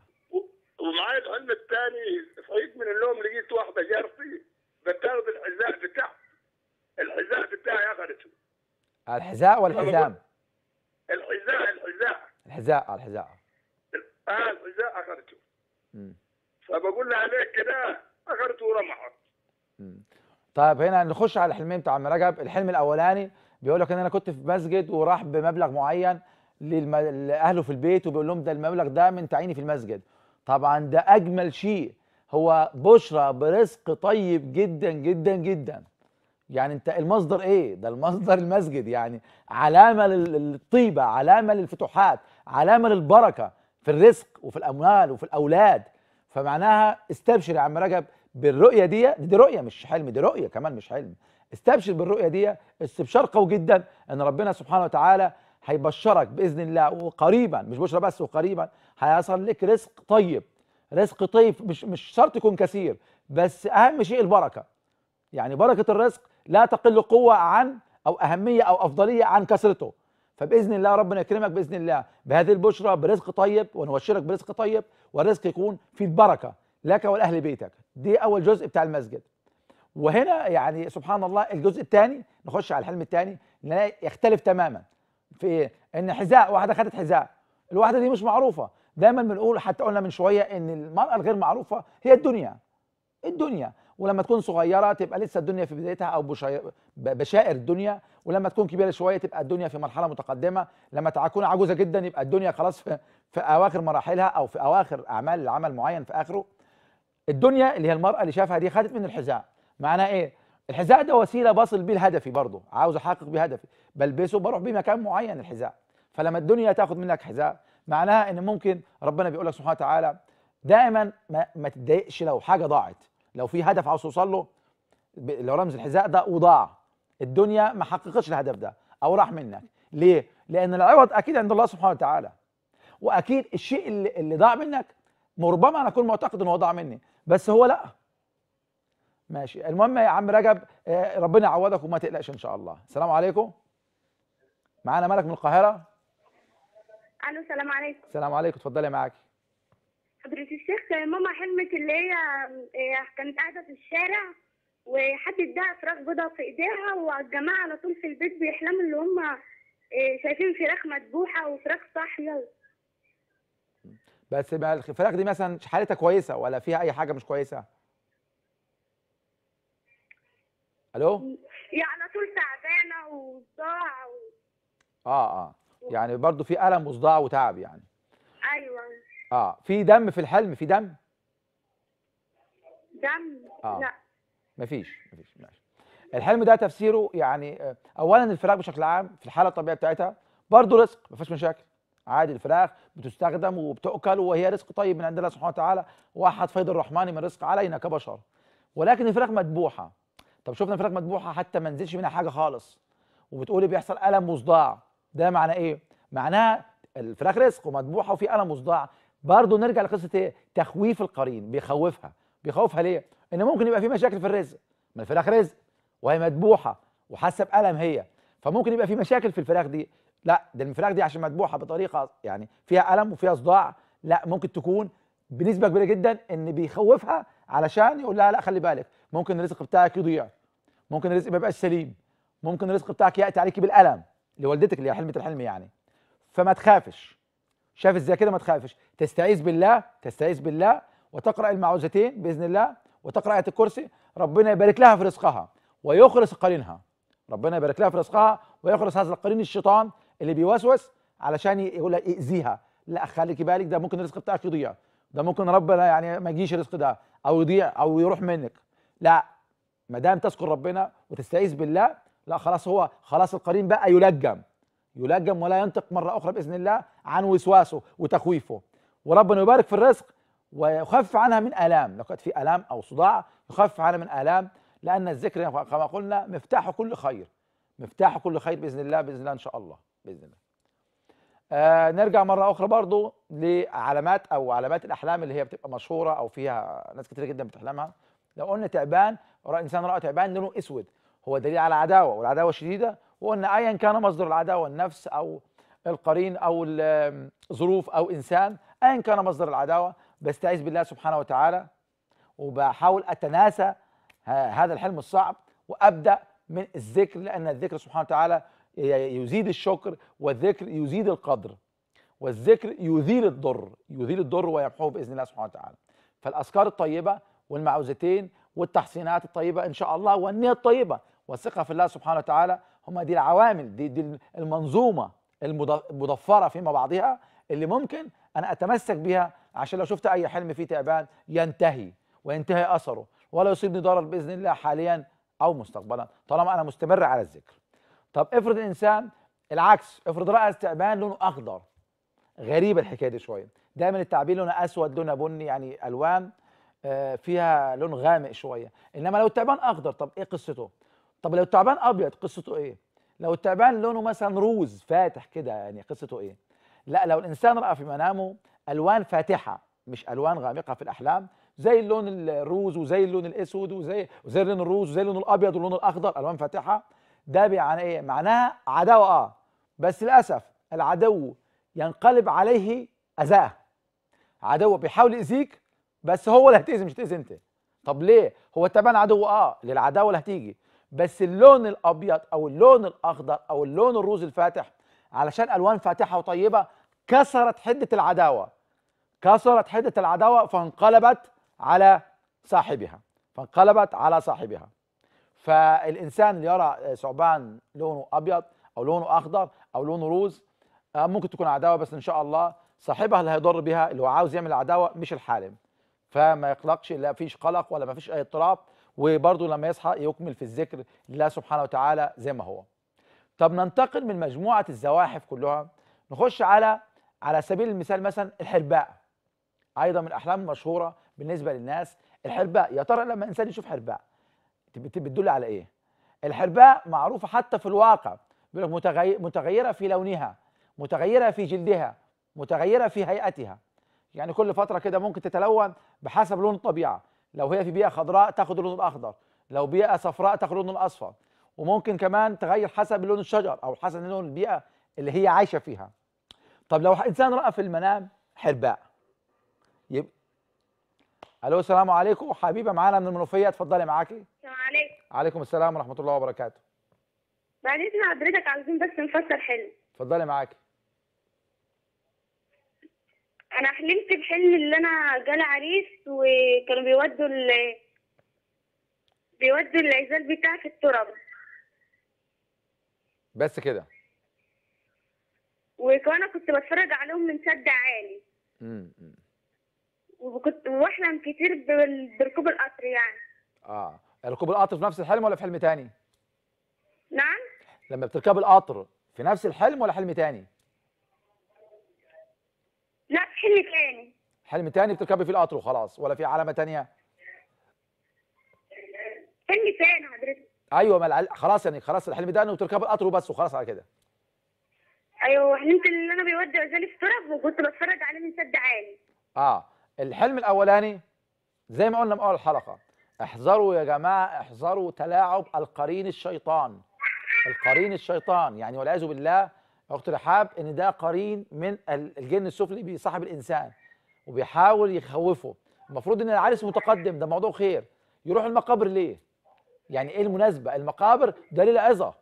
ومعايا الحلم الثاني صحيت من النوم لقيت واحده جارتي بتاخذ الحذاء بتاعي الحذاء بتاعي اخذته الحذاء والحزام الحذاء الحذاء الحذاء الحذاء اه الحذاء اخذته فبقول له عليك كده اخذته ورمحه طيب هنا نخش على الحلمين بتاع عم رجب الحلم الاولاني بيقول لك ان انا كنت في مسجد وراح بمبلغ معين لاهله في البيت وبيقول لهم ده المبلغ ده من تعييني في المسجد طبعا ده اجمل شيء هو بشرى برزق طيب جدا جدا جدا يعني انت المصدر ايه ده المصدر المسجد يعني علامه للطيبه علامه للفتوحات علامه للبركه في الرزق وفي الاموال وفي الاولاد فمعناها استبشر يا عم رجب بالرؤيه دي دي رؤيه مش حلم دي رؤيه كمان مش حلم استبشر بالرؤيه دي استبشار قوي جدا ان ربنا سبحانه وتعالى هيبشرك باذن الله وقريبا مش بشرى بس وقريبا هيصل لك رزق طيب رزق طيب مش مش شرط يكون كثير بس اهم شيء البركه يعني بركه الرزق لا تقل قوه عن او اهميه او افضليه عن كثرته فباذن الله ربنا يكرمك باذن الله بهذه البشرى برزق طيب ونبشرك برزق طيب والرزق يكون في البركه لك ولاهل بيتك دي اول جزء بتاع المسجد وهنا يعني سبحان الله الجزء الثاني نخش على الحلم الثاني يختلف تماما في ايه؟ ان حذاء واحده خدت حذاء الواحده دي مش معروفه دايما بنقول حتى قلنا من شويه ان المراه الغير معروفه هي الدنيا الدنيا ولما تكون صغيره تبقى لسه الدنيا في بدايتها او بشائر الدنيا ولما تكون كبيره شويه تبقى الدنيا في مرحله متقدمه لما تكون عجوزه جدا يبقى الدنيا خلاص في, في اواخر مراحلها او في اواخر اعمال العمل معين في اخره الدنيا اللي هي المراه اللي شافها دي خدت من الحذاء معناها ايه الحذاء ده وسيله بصل بيه لهدفي برضه عاوز احقق بيه هدفي بلبسه بروح بيه مكان معين الحذاء فلما الدنيا تاخد منك حذاء معناها ان ممكن ربنا بيقول لك سبحانه وتعالى دائما ما, ما تتضايقش لو حاجه ضاعت لو في هدف عاوز توصل له لو رمز الحذاء ده وضاع الدنيا ما حققتش الهدف ده او راح منك ليه؟ لان العوض اكيد عند الله سبحانه وتعالى واكيد الشيء اللي, اللي ضاع منك ربما انا اكون معتقد انه هو ضاع مني بس هو لا ماشي المهم يا عم رجب آه، ربنا يعوضك وما تقلقش ان شاء الله السلام عليكم معانا ملك من القاهره الو السلام عليكم السلام عليكم اتفضلي معاكي حضرة الشيخ ماما حلمت اللي هي آه، كانت قاعده في الشارع وحد اداها فراخ بيضه في ايديها والجماعه على طول في البيت بيحلموا اللي هم آه، شايفين فراخ مذبوحه وفراخ صاحيه بس الفراخ دي مثلا حالتها كويسه ولا فيها اي حاجه مش كويسه؟ الو يعني على طول تعبانه وصداع و... اه اه يعني برضو في الم وصداع وتعب يعني ايوه اه في دم في الحلم في دم دم آه. لا مفيش مفيش ماشي الحلم ده تفسيره يعني آه، اولا الفراخ بشكل عام في الحاله الطبيعيه بتاعتها برضه رزق مفيش مشاكل عادي الفراخ بتستخدم وبتؤكل وهي رزق طيب من عند الله سبحانه وتعالى واحد فيض الرحمن من رزق علينا كبشر ولكن الفراخ مذبوحه طب شفنا فراخ مدبوحه حتى ما نزلش منها حاجه خالص وبتقولي بيحصل الم وصداع ده معناه ايه معناها الفراخ رزق ومدبوحه وفي الم وصداع برضه نرجع لقصه ايه تخويف القرين بيخوفها بيخوفها ليه ان ممكن يبقى في مشاكل في الرزق ما الفراخ رزق وهي مدبوحه وحاسه بالم هي فممكن يبقى في مشاكل في الفراخ دي لا ده الفراخ دي عشان مدبوحه بطريقه يعني فيها الم وفيها صداع لا ممكن تكون بنسبه كبيره جدا ان بيخوفها علشان يقول لها لا خلي بالك ممكن الرزق بتاعك يضيع ممكن الرزق ما يبقاش سليم ممكن الرزق بتاعك ياتي عليك بالالم لوالدتك اللي هي حلمه الحلم يعني فما تخافش شايف ازاي كده ما تخافش تستعيذ بالله تستعيذ بالله وتقرا المعوذتين باذن الله وتقرا ايه الكرسي ربنا يبارك لها في رزقها ويخلص قرينها ربنا يبارك لها في رزقها ويخلص هذا القرين الشيطان اللي بيوسوس علشان يقول لك ائذيها لا خليكي بالك ده ممكن الرزق بتاعك يضيع ده ممكن ربنا يعني ما يجيش الرزق ده او يضيع او يروح منك لا ما دام تذكر ربنا وتستعيذ بالله لا خلاص هو خلاص القرين بقى يلجم يلجم ولا ينطق مرة أخرى بإذن الله عن وسواسه وتخويفه وربنا يبارك في الرزق ويخفف عنها من آلام لو كانت في آلام أو صداع يخفف عنها من آلام لأن الذكر كما قلنا مفتاح كل خير مفتاح كل خير بإذن الله بإذن الله إن شاء الله بإذن الله آه نرجع مرة أخرى برضو لعلامات أو علامات الأحلام اللي هي بتبقى مشهورة أو فيها ناس كتير جدا بتحلمها لو قلنا تعبان انسان رأى تعبان لونه اسود هو دليل على عداوه والعداوه شديده وقلنا ايا كان مصدر العداوه النفس او القرين او الظروف او انسان ايا كان مصدر العداوه بستعيذ بالله سبحانه وتعالى وبحاول اتناسى هذا الحلم الصعب وابدا من الذكر لان الذكر سبحانه وتعالى يزيد الشكر والذكر يزيد القدر والذكر يذيل الضر يذيل الضر ويمحوه باذن الله سبحانه وتعالى فالاذكار الطيبه والمعوزتين والتحسينات الطيبة إن شاء الله والنية الطيبة والثقة في الله سبحانه وتعالى هم دي العوامل دي, دي المنظومة المضفرة فيما بعضها اللي ممكن أنا أتمسك بها عشان لو شفت أي حلم فيه تعبان ينتهي وينتهي أثره ولا يصيبني ضرر بإذن الله حاليا أو مستقبلا طالما أنا مستمر على الذكر طب افرض الإنسان العكس افرض رأس تعبان لونه أخضر غريبة الحكاية دي شوية دايما التعبير لونه أسود لونه بني يعني ألوان آه، فيها لون غامق شويه انما لو التعبان اخضر طب ايه قصته طب لو التعبان ابيض قصته ايه لو التعبان لونه مثلا روز فاتح كده يعني قصته ايه لا لو الانسان راى في منامه الوان فاتحه مش الوان غامقه في الاحلام زي اللون الروز وزي اللون الاسود وزي وزي اللون الروز وزي اللون الابيض واللون الاخضر الوان فاتحه ده بيعني ايه معناها عداوه اه بس للاسف العدو ينقلب عليه اذاه عدو بيحاول يأذيك بس هو اللي هتاذي مش هتاذي انت طب ليه هو تبان عدو اه للعداوه اللي هتيجي بس اللون الابيض او اللون الاخضر او اللون الروز الفاتح علشان الوان فاتحه وطيبه كسرت حده العداوه كسرت حده العداوه فانقلبت على صاحبها فانقلبت على صاحبها فالانسان اللي يرى آه، ثعبان لونه ابيض او لونه اخضر او لونه روز آه، ممكن تكون عداوه بس ان شاء الله صاحبها اللي هيضر بها اللي هو عاوز يعمل عداوه مش الحالم فما يقلقش لا فيش قلق ولا ما فيش اي اضطراب وبرضه لما يصحى يكمل في الذكر لله سبحانه وتعالى زي ما هو طب ننتقل من مجموعه الزواحف كلها نخش على على سبيل المثال مثلا الحرباء ايضا من الاحلام المشهوره بالنسبه للناس الحرباء يا ترى لما الانسان يشوف حرباء بتدل على ايه الحرباء معروفه حتى في الواقع متغيره في لونها متغيره في جلدها متغيره في هيئتها يعني كل فتره كده ممكن تتلون بحسب لون الطبيعه لو هي في بيئه خضراء تاخد اللون الاخضر لو بيئه صفراء تاخد اللون الاصفر وممكن كمان تغير حسب لون الشجر او حسب لون البيئه اللي هي عايشه فيها طب لو انسان راى في المنام حرباء يبقى الو السلام عليكم حبيبه معانا من المنوفيه اتفضلي معاكي السلام عليكم عليكم السلام ورحمه الله وبركاته بعد اذن حضرتك عايزين بس نفسر حلم اتفضلي معاكي انا حلمت بحلم اللي انا جالي عريس وكانوا بيودوا ال بيودوا العزال بتاعي في التراب بس كده وكان كنت بتفرج عليهم من سد عالي امم وكنت واحلم كتير بركوب القطر يعني اه ركوب القطر في نفس الحلم ولا في حلم تاني؟ نعم لما بتركب القطر في نفس الحلم ولا حلم تاني؟ لا حلم تاني حلم تاني بتركبي فيه القطر وخلاص ولا في علامه تانية؟ حلم تاني حضرتك ايوه مال... خلاص يعني خلاص الحلم ده انه بتركبي القطر وبس وخلاص على كده ايوه حلمت ان انا بيودع غزالي في طرف وكنت بتفرج عليه من سد عالي اه الحلم الاولاني زي ما قلنا من اول الحلقه احذروا يا جماعه احذروا تلاعب القرين الشيطان القرين الشيطان يعني والعياذ بالله اخت رحاب ان ده قرين من الجن السفلي بيصاحب الانسان وبيحاول يخوفه المفروض ان العرس متقدم ده موضوع خير يروح المقابر ليه يعني ايه المناسبه المقابر دليل عظه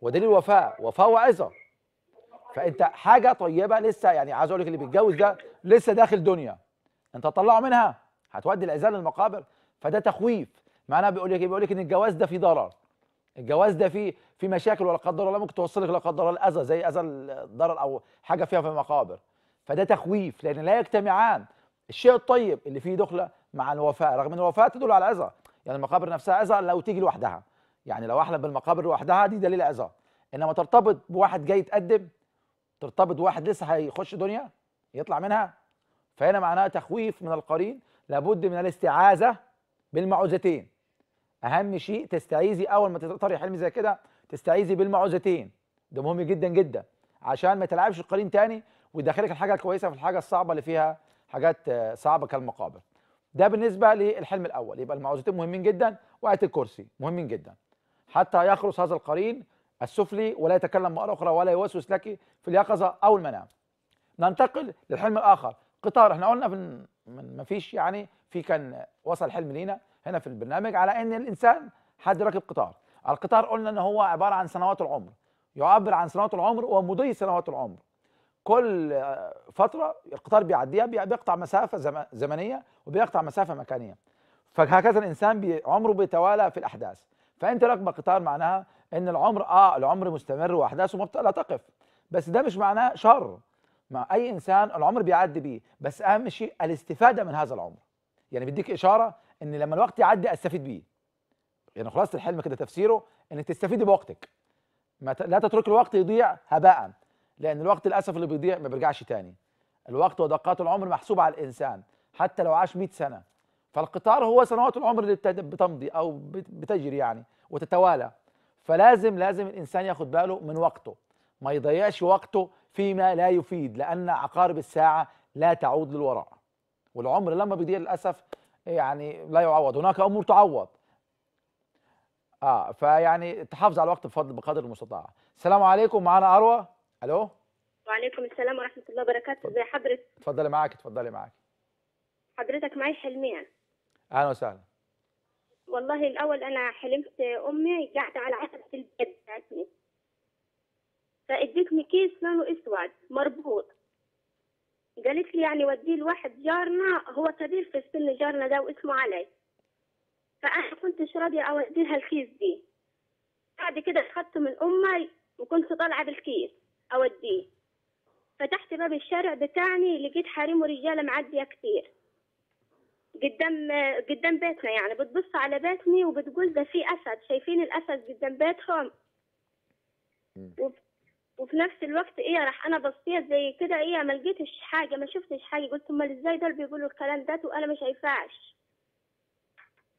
ودليل وفاء وفاء وعظه فانت حاجه طيبه لسه يعني عايز اقول لك اللي بيتجوز ده لسه داخل دنيا انت تطلعه منها هتودي الاذان للمقابر فده تخويف معناها بيقول لك إيه؟ بيقول لك ان الجواز ده فيه ضرر الجواز ده فيه في مشاكل ولا قدر الله ممكن توصلك لا قدر الله لاذى زي اذى الضرر او حاجه فيها في المقابر فده تخويف لان لا يجتمعان الشيء الطيب اللي فيه دخله مع الوفاء رغم ان الوفاء تدل على اذى يعني المقابر نفسها اذى لو تيجي لوحدها يعني لو احلم بالمقابر لوحدها دي دليل اذى انما ترتبط بواحد جاي يتقدم ترتبط بواحد لسه هيخش دنيا يطلع منها فهنا معناها تخويف من القرين لابد من الاستعاذه بالمعوذتين اهم شيء تستعيذي اول ما تطري حلم زي كده تستعيذي بالمعوذتين ده مهم جدا جدا عشان ما تلعبش القرين تاني ويدخلك الحاجه الكويسه في الحاجه الصعبه اللي فيها حاجات آه، صعبه كالمقابر ده بالنسبه للحلم الاول يبقى المعوذتين مهمين جدا وايه الكرسي مهمين جدا حتى يخلص هذا القرين السفلي ولا يتكلم مرة أخرى ولا يوسوس لك في اليقظة أو المنام ننتقل للحلم الآخر قطار احنا قلنا من مفيش يعني في كان وصل حلم لينا هنا في البرنامج على ان الانسان حد راكب قطار القطار قلنا ان هو عباره عن سنوات العمر يعبر عن سنوات العمر ومضي سنوات العمر كل فتره القطار بيعديها بيقطع مسافه زمنيه وبيقطع مسافه مكانيه فهكذا الانسان عمره بيتوالى في الاحداث فانت راكب قطار معناها ان العمر اه العمر مستمر واحداثه لا تقف بس ده مش معناه شر مع اي انسان العمر بيعدي بيه بس اهم شيء الاستفاده من هذا العمر يعني بيديك اشاره ان لما الوقت يعدي استفيد بيه يعني خلاص الحلم كده تفسيره انك تستفيد بوقتك ما ت... لا تترك الوقت يضيع هباء لان الوقت للاسف اللي بيضيع ما بيرجعش تاني الوقت ودقات العمر محسوبه على الانسان حتى لو عاش 100 سنه فالقطار هو سنوات العمر اللي بتمضي او بتجري يعني وتتوالى فلازم لازم الانسان ياخد باله من وقته ما يضيعش وقته فيما لا يفيد لان عقارب الساعه لا تعود للوراء والعمر لما بيضيع للاسف يعني لا يعوض هناك امور تعوض اه فيعني تحافظ على الوقت بفضل بقدر المستطاع السلام عليكم معانا اروى الو وعليكم السلام ورحمه الله وبركاته ازي حضرتك اتفضلي معاك اتفضلي معاك حضرتك معي حلمين اهلا وسهلا والله الاول انا حلمت امي قاعده على عتبه البيت بتاعتني فادتني كيس لونه اسود مربوط قالت لي يعني وديه لواحد جارنا هو كبير في السن جارنا ده واسمه علي فانا كنتش راضيه اوديها الكيس دي بعد كده اخدته من امي وكنت طالعه بالكيس اوديه فتحت باب الشارع بتاعني لقيت حريم ورجاله معديه كتير قدام قدام بيتنا يعني بتبص على بيتني وبتقول ده في اسد شايفين الاسد قدام بيتهم وفي نفس الوقت ايه راح انا بصيت زي كده ايه ما لقيتش حاجه ما شفتش حاجه قلت امال ازاي دول بيقولوا الكلام ده وانا ما شايفاش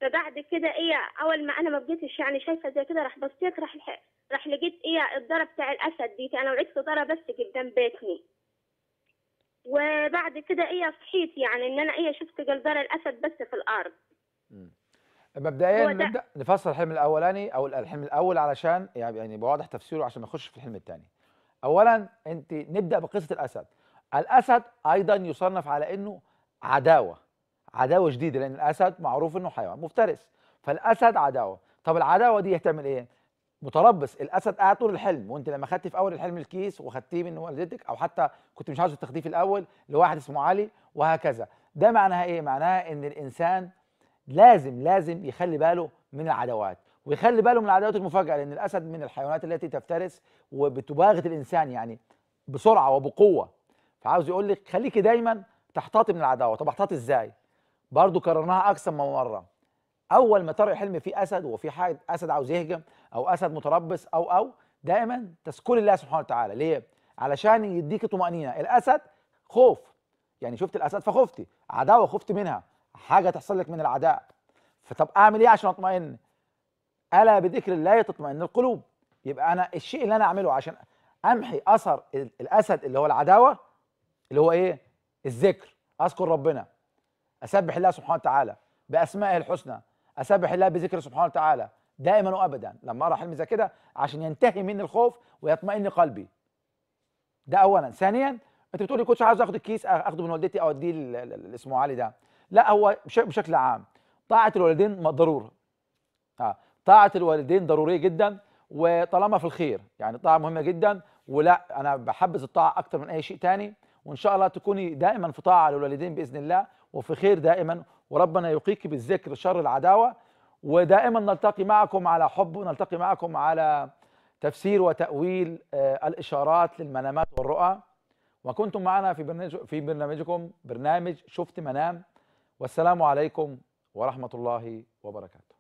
فبعد كده ايه اول ما انا ما بقيتش يعني شايفه زي كده راح بصيت راح راح لقيت ايه الضرب بتاع الاسد دي انا وعدت ضرب بس قدام بيتني وبعد كده ايه صحيت يعني ان انا ايه شفت جلدر الاسد بس في الارض مبدئيا نبدا نفسر الحلم الاولاني او الحلم الاول علشان يعني بيبقى يعني واضح تفسيره عشان نخش في الحلم الثاني اولا انت نبدا بقصه الاسد الاسد ايضا يصنف على انه عداوه عداوه شديده لان الاسد معروف انه حيوان مفترس فالاسد عداوه طب العداوه دي هتعمل ايه متربص الاسد قاعد طول الحلم وانت لما خدتي في اول الحلم الكيس وخدتيه من والدتك او حتى كنت مش عاوز تاخديه في الاول لواحد اسمه علي وهكذا ده معناها ايه معناها ان الانسان لازم لازم يخلي باله من العداوات ويخلي باله من العدوات المفاجئه لان الاسد من الحيوانات التي تفترس وبتباغت الانسان يعني بسرعه وبقوه فعاوز يقول لك خليكي دايما تحتاطي من العداوه طب احتاطي ازاي برضه كررناها اكثر من مره اول ما ترى حلم في اسد وفي حاجه اسد عاوز يهجم او اسد متربص او او دائما تذكري الله سبحانه وتعالى ليه علشان يديكي طمانينه الاسد خوف يعني شفت الاسد فخفتي عداوه خفت منها حاجه تحصل لك من العداء فطب اعمل ايه عشان اطمئن الا بذكر الله تطمئن القلوب يبقى انا الشيء اللي انا اعمله عشان امحي اثر الاسد اللي هو العداوه اللي هو ايه الذكر اذكر ربنا اسبح الله سبحانه وتعالى باسمائه الحسنى اسبح الله بذكر سبحانه وتعالى دائما وابدا لما ارى حلم زي كده عشان ينتهي مني الخوف ويطمئن قلبي ده اولا ثانيا انت بتقول لي كنت عايز اخد الكيس اخده من والدتي او اديه اسمه علي ده لا هو بشكل عام طاعه الوالدين ضروره اه طاعه الوالدين ضروريه جدا وطالما في الخير يعني طاعه مهمه جدا ولا انا بحبذ الطاعه أكثر من اي شيء تاني وان شاء الله تكوني دائما في طاعه للوالدين باذن الله وفي خير دائما وربنا يقيك بالذكر شر العداوه ودائما نلتقي معكم على حب ونلتقي معكم على تفسير وتاويل آه، الاشارات للمنامات والرؤى وكنتم معنا في برنامج في برنامجكم برنامج شفت منام والسلام عليكم ورحمه الله وبركاته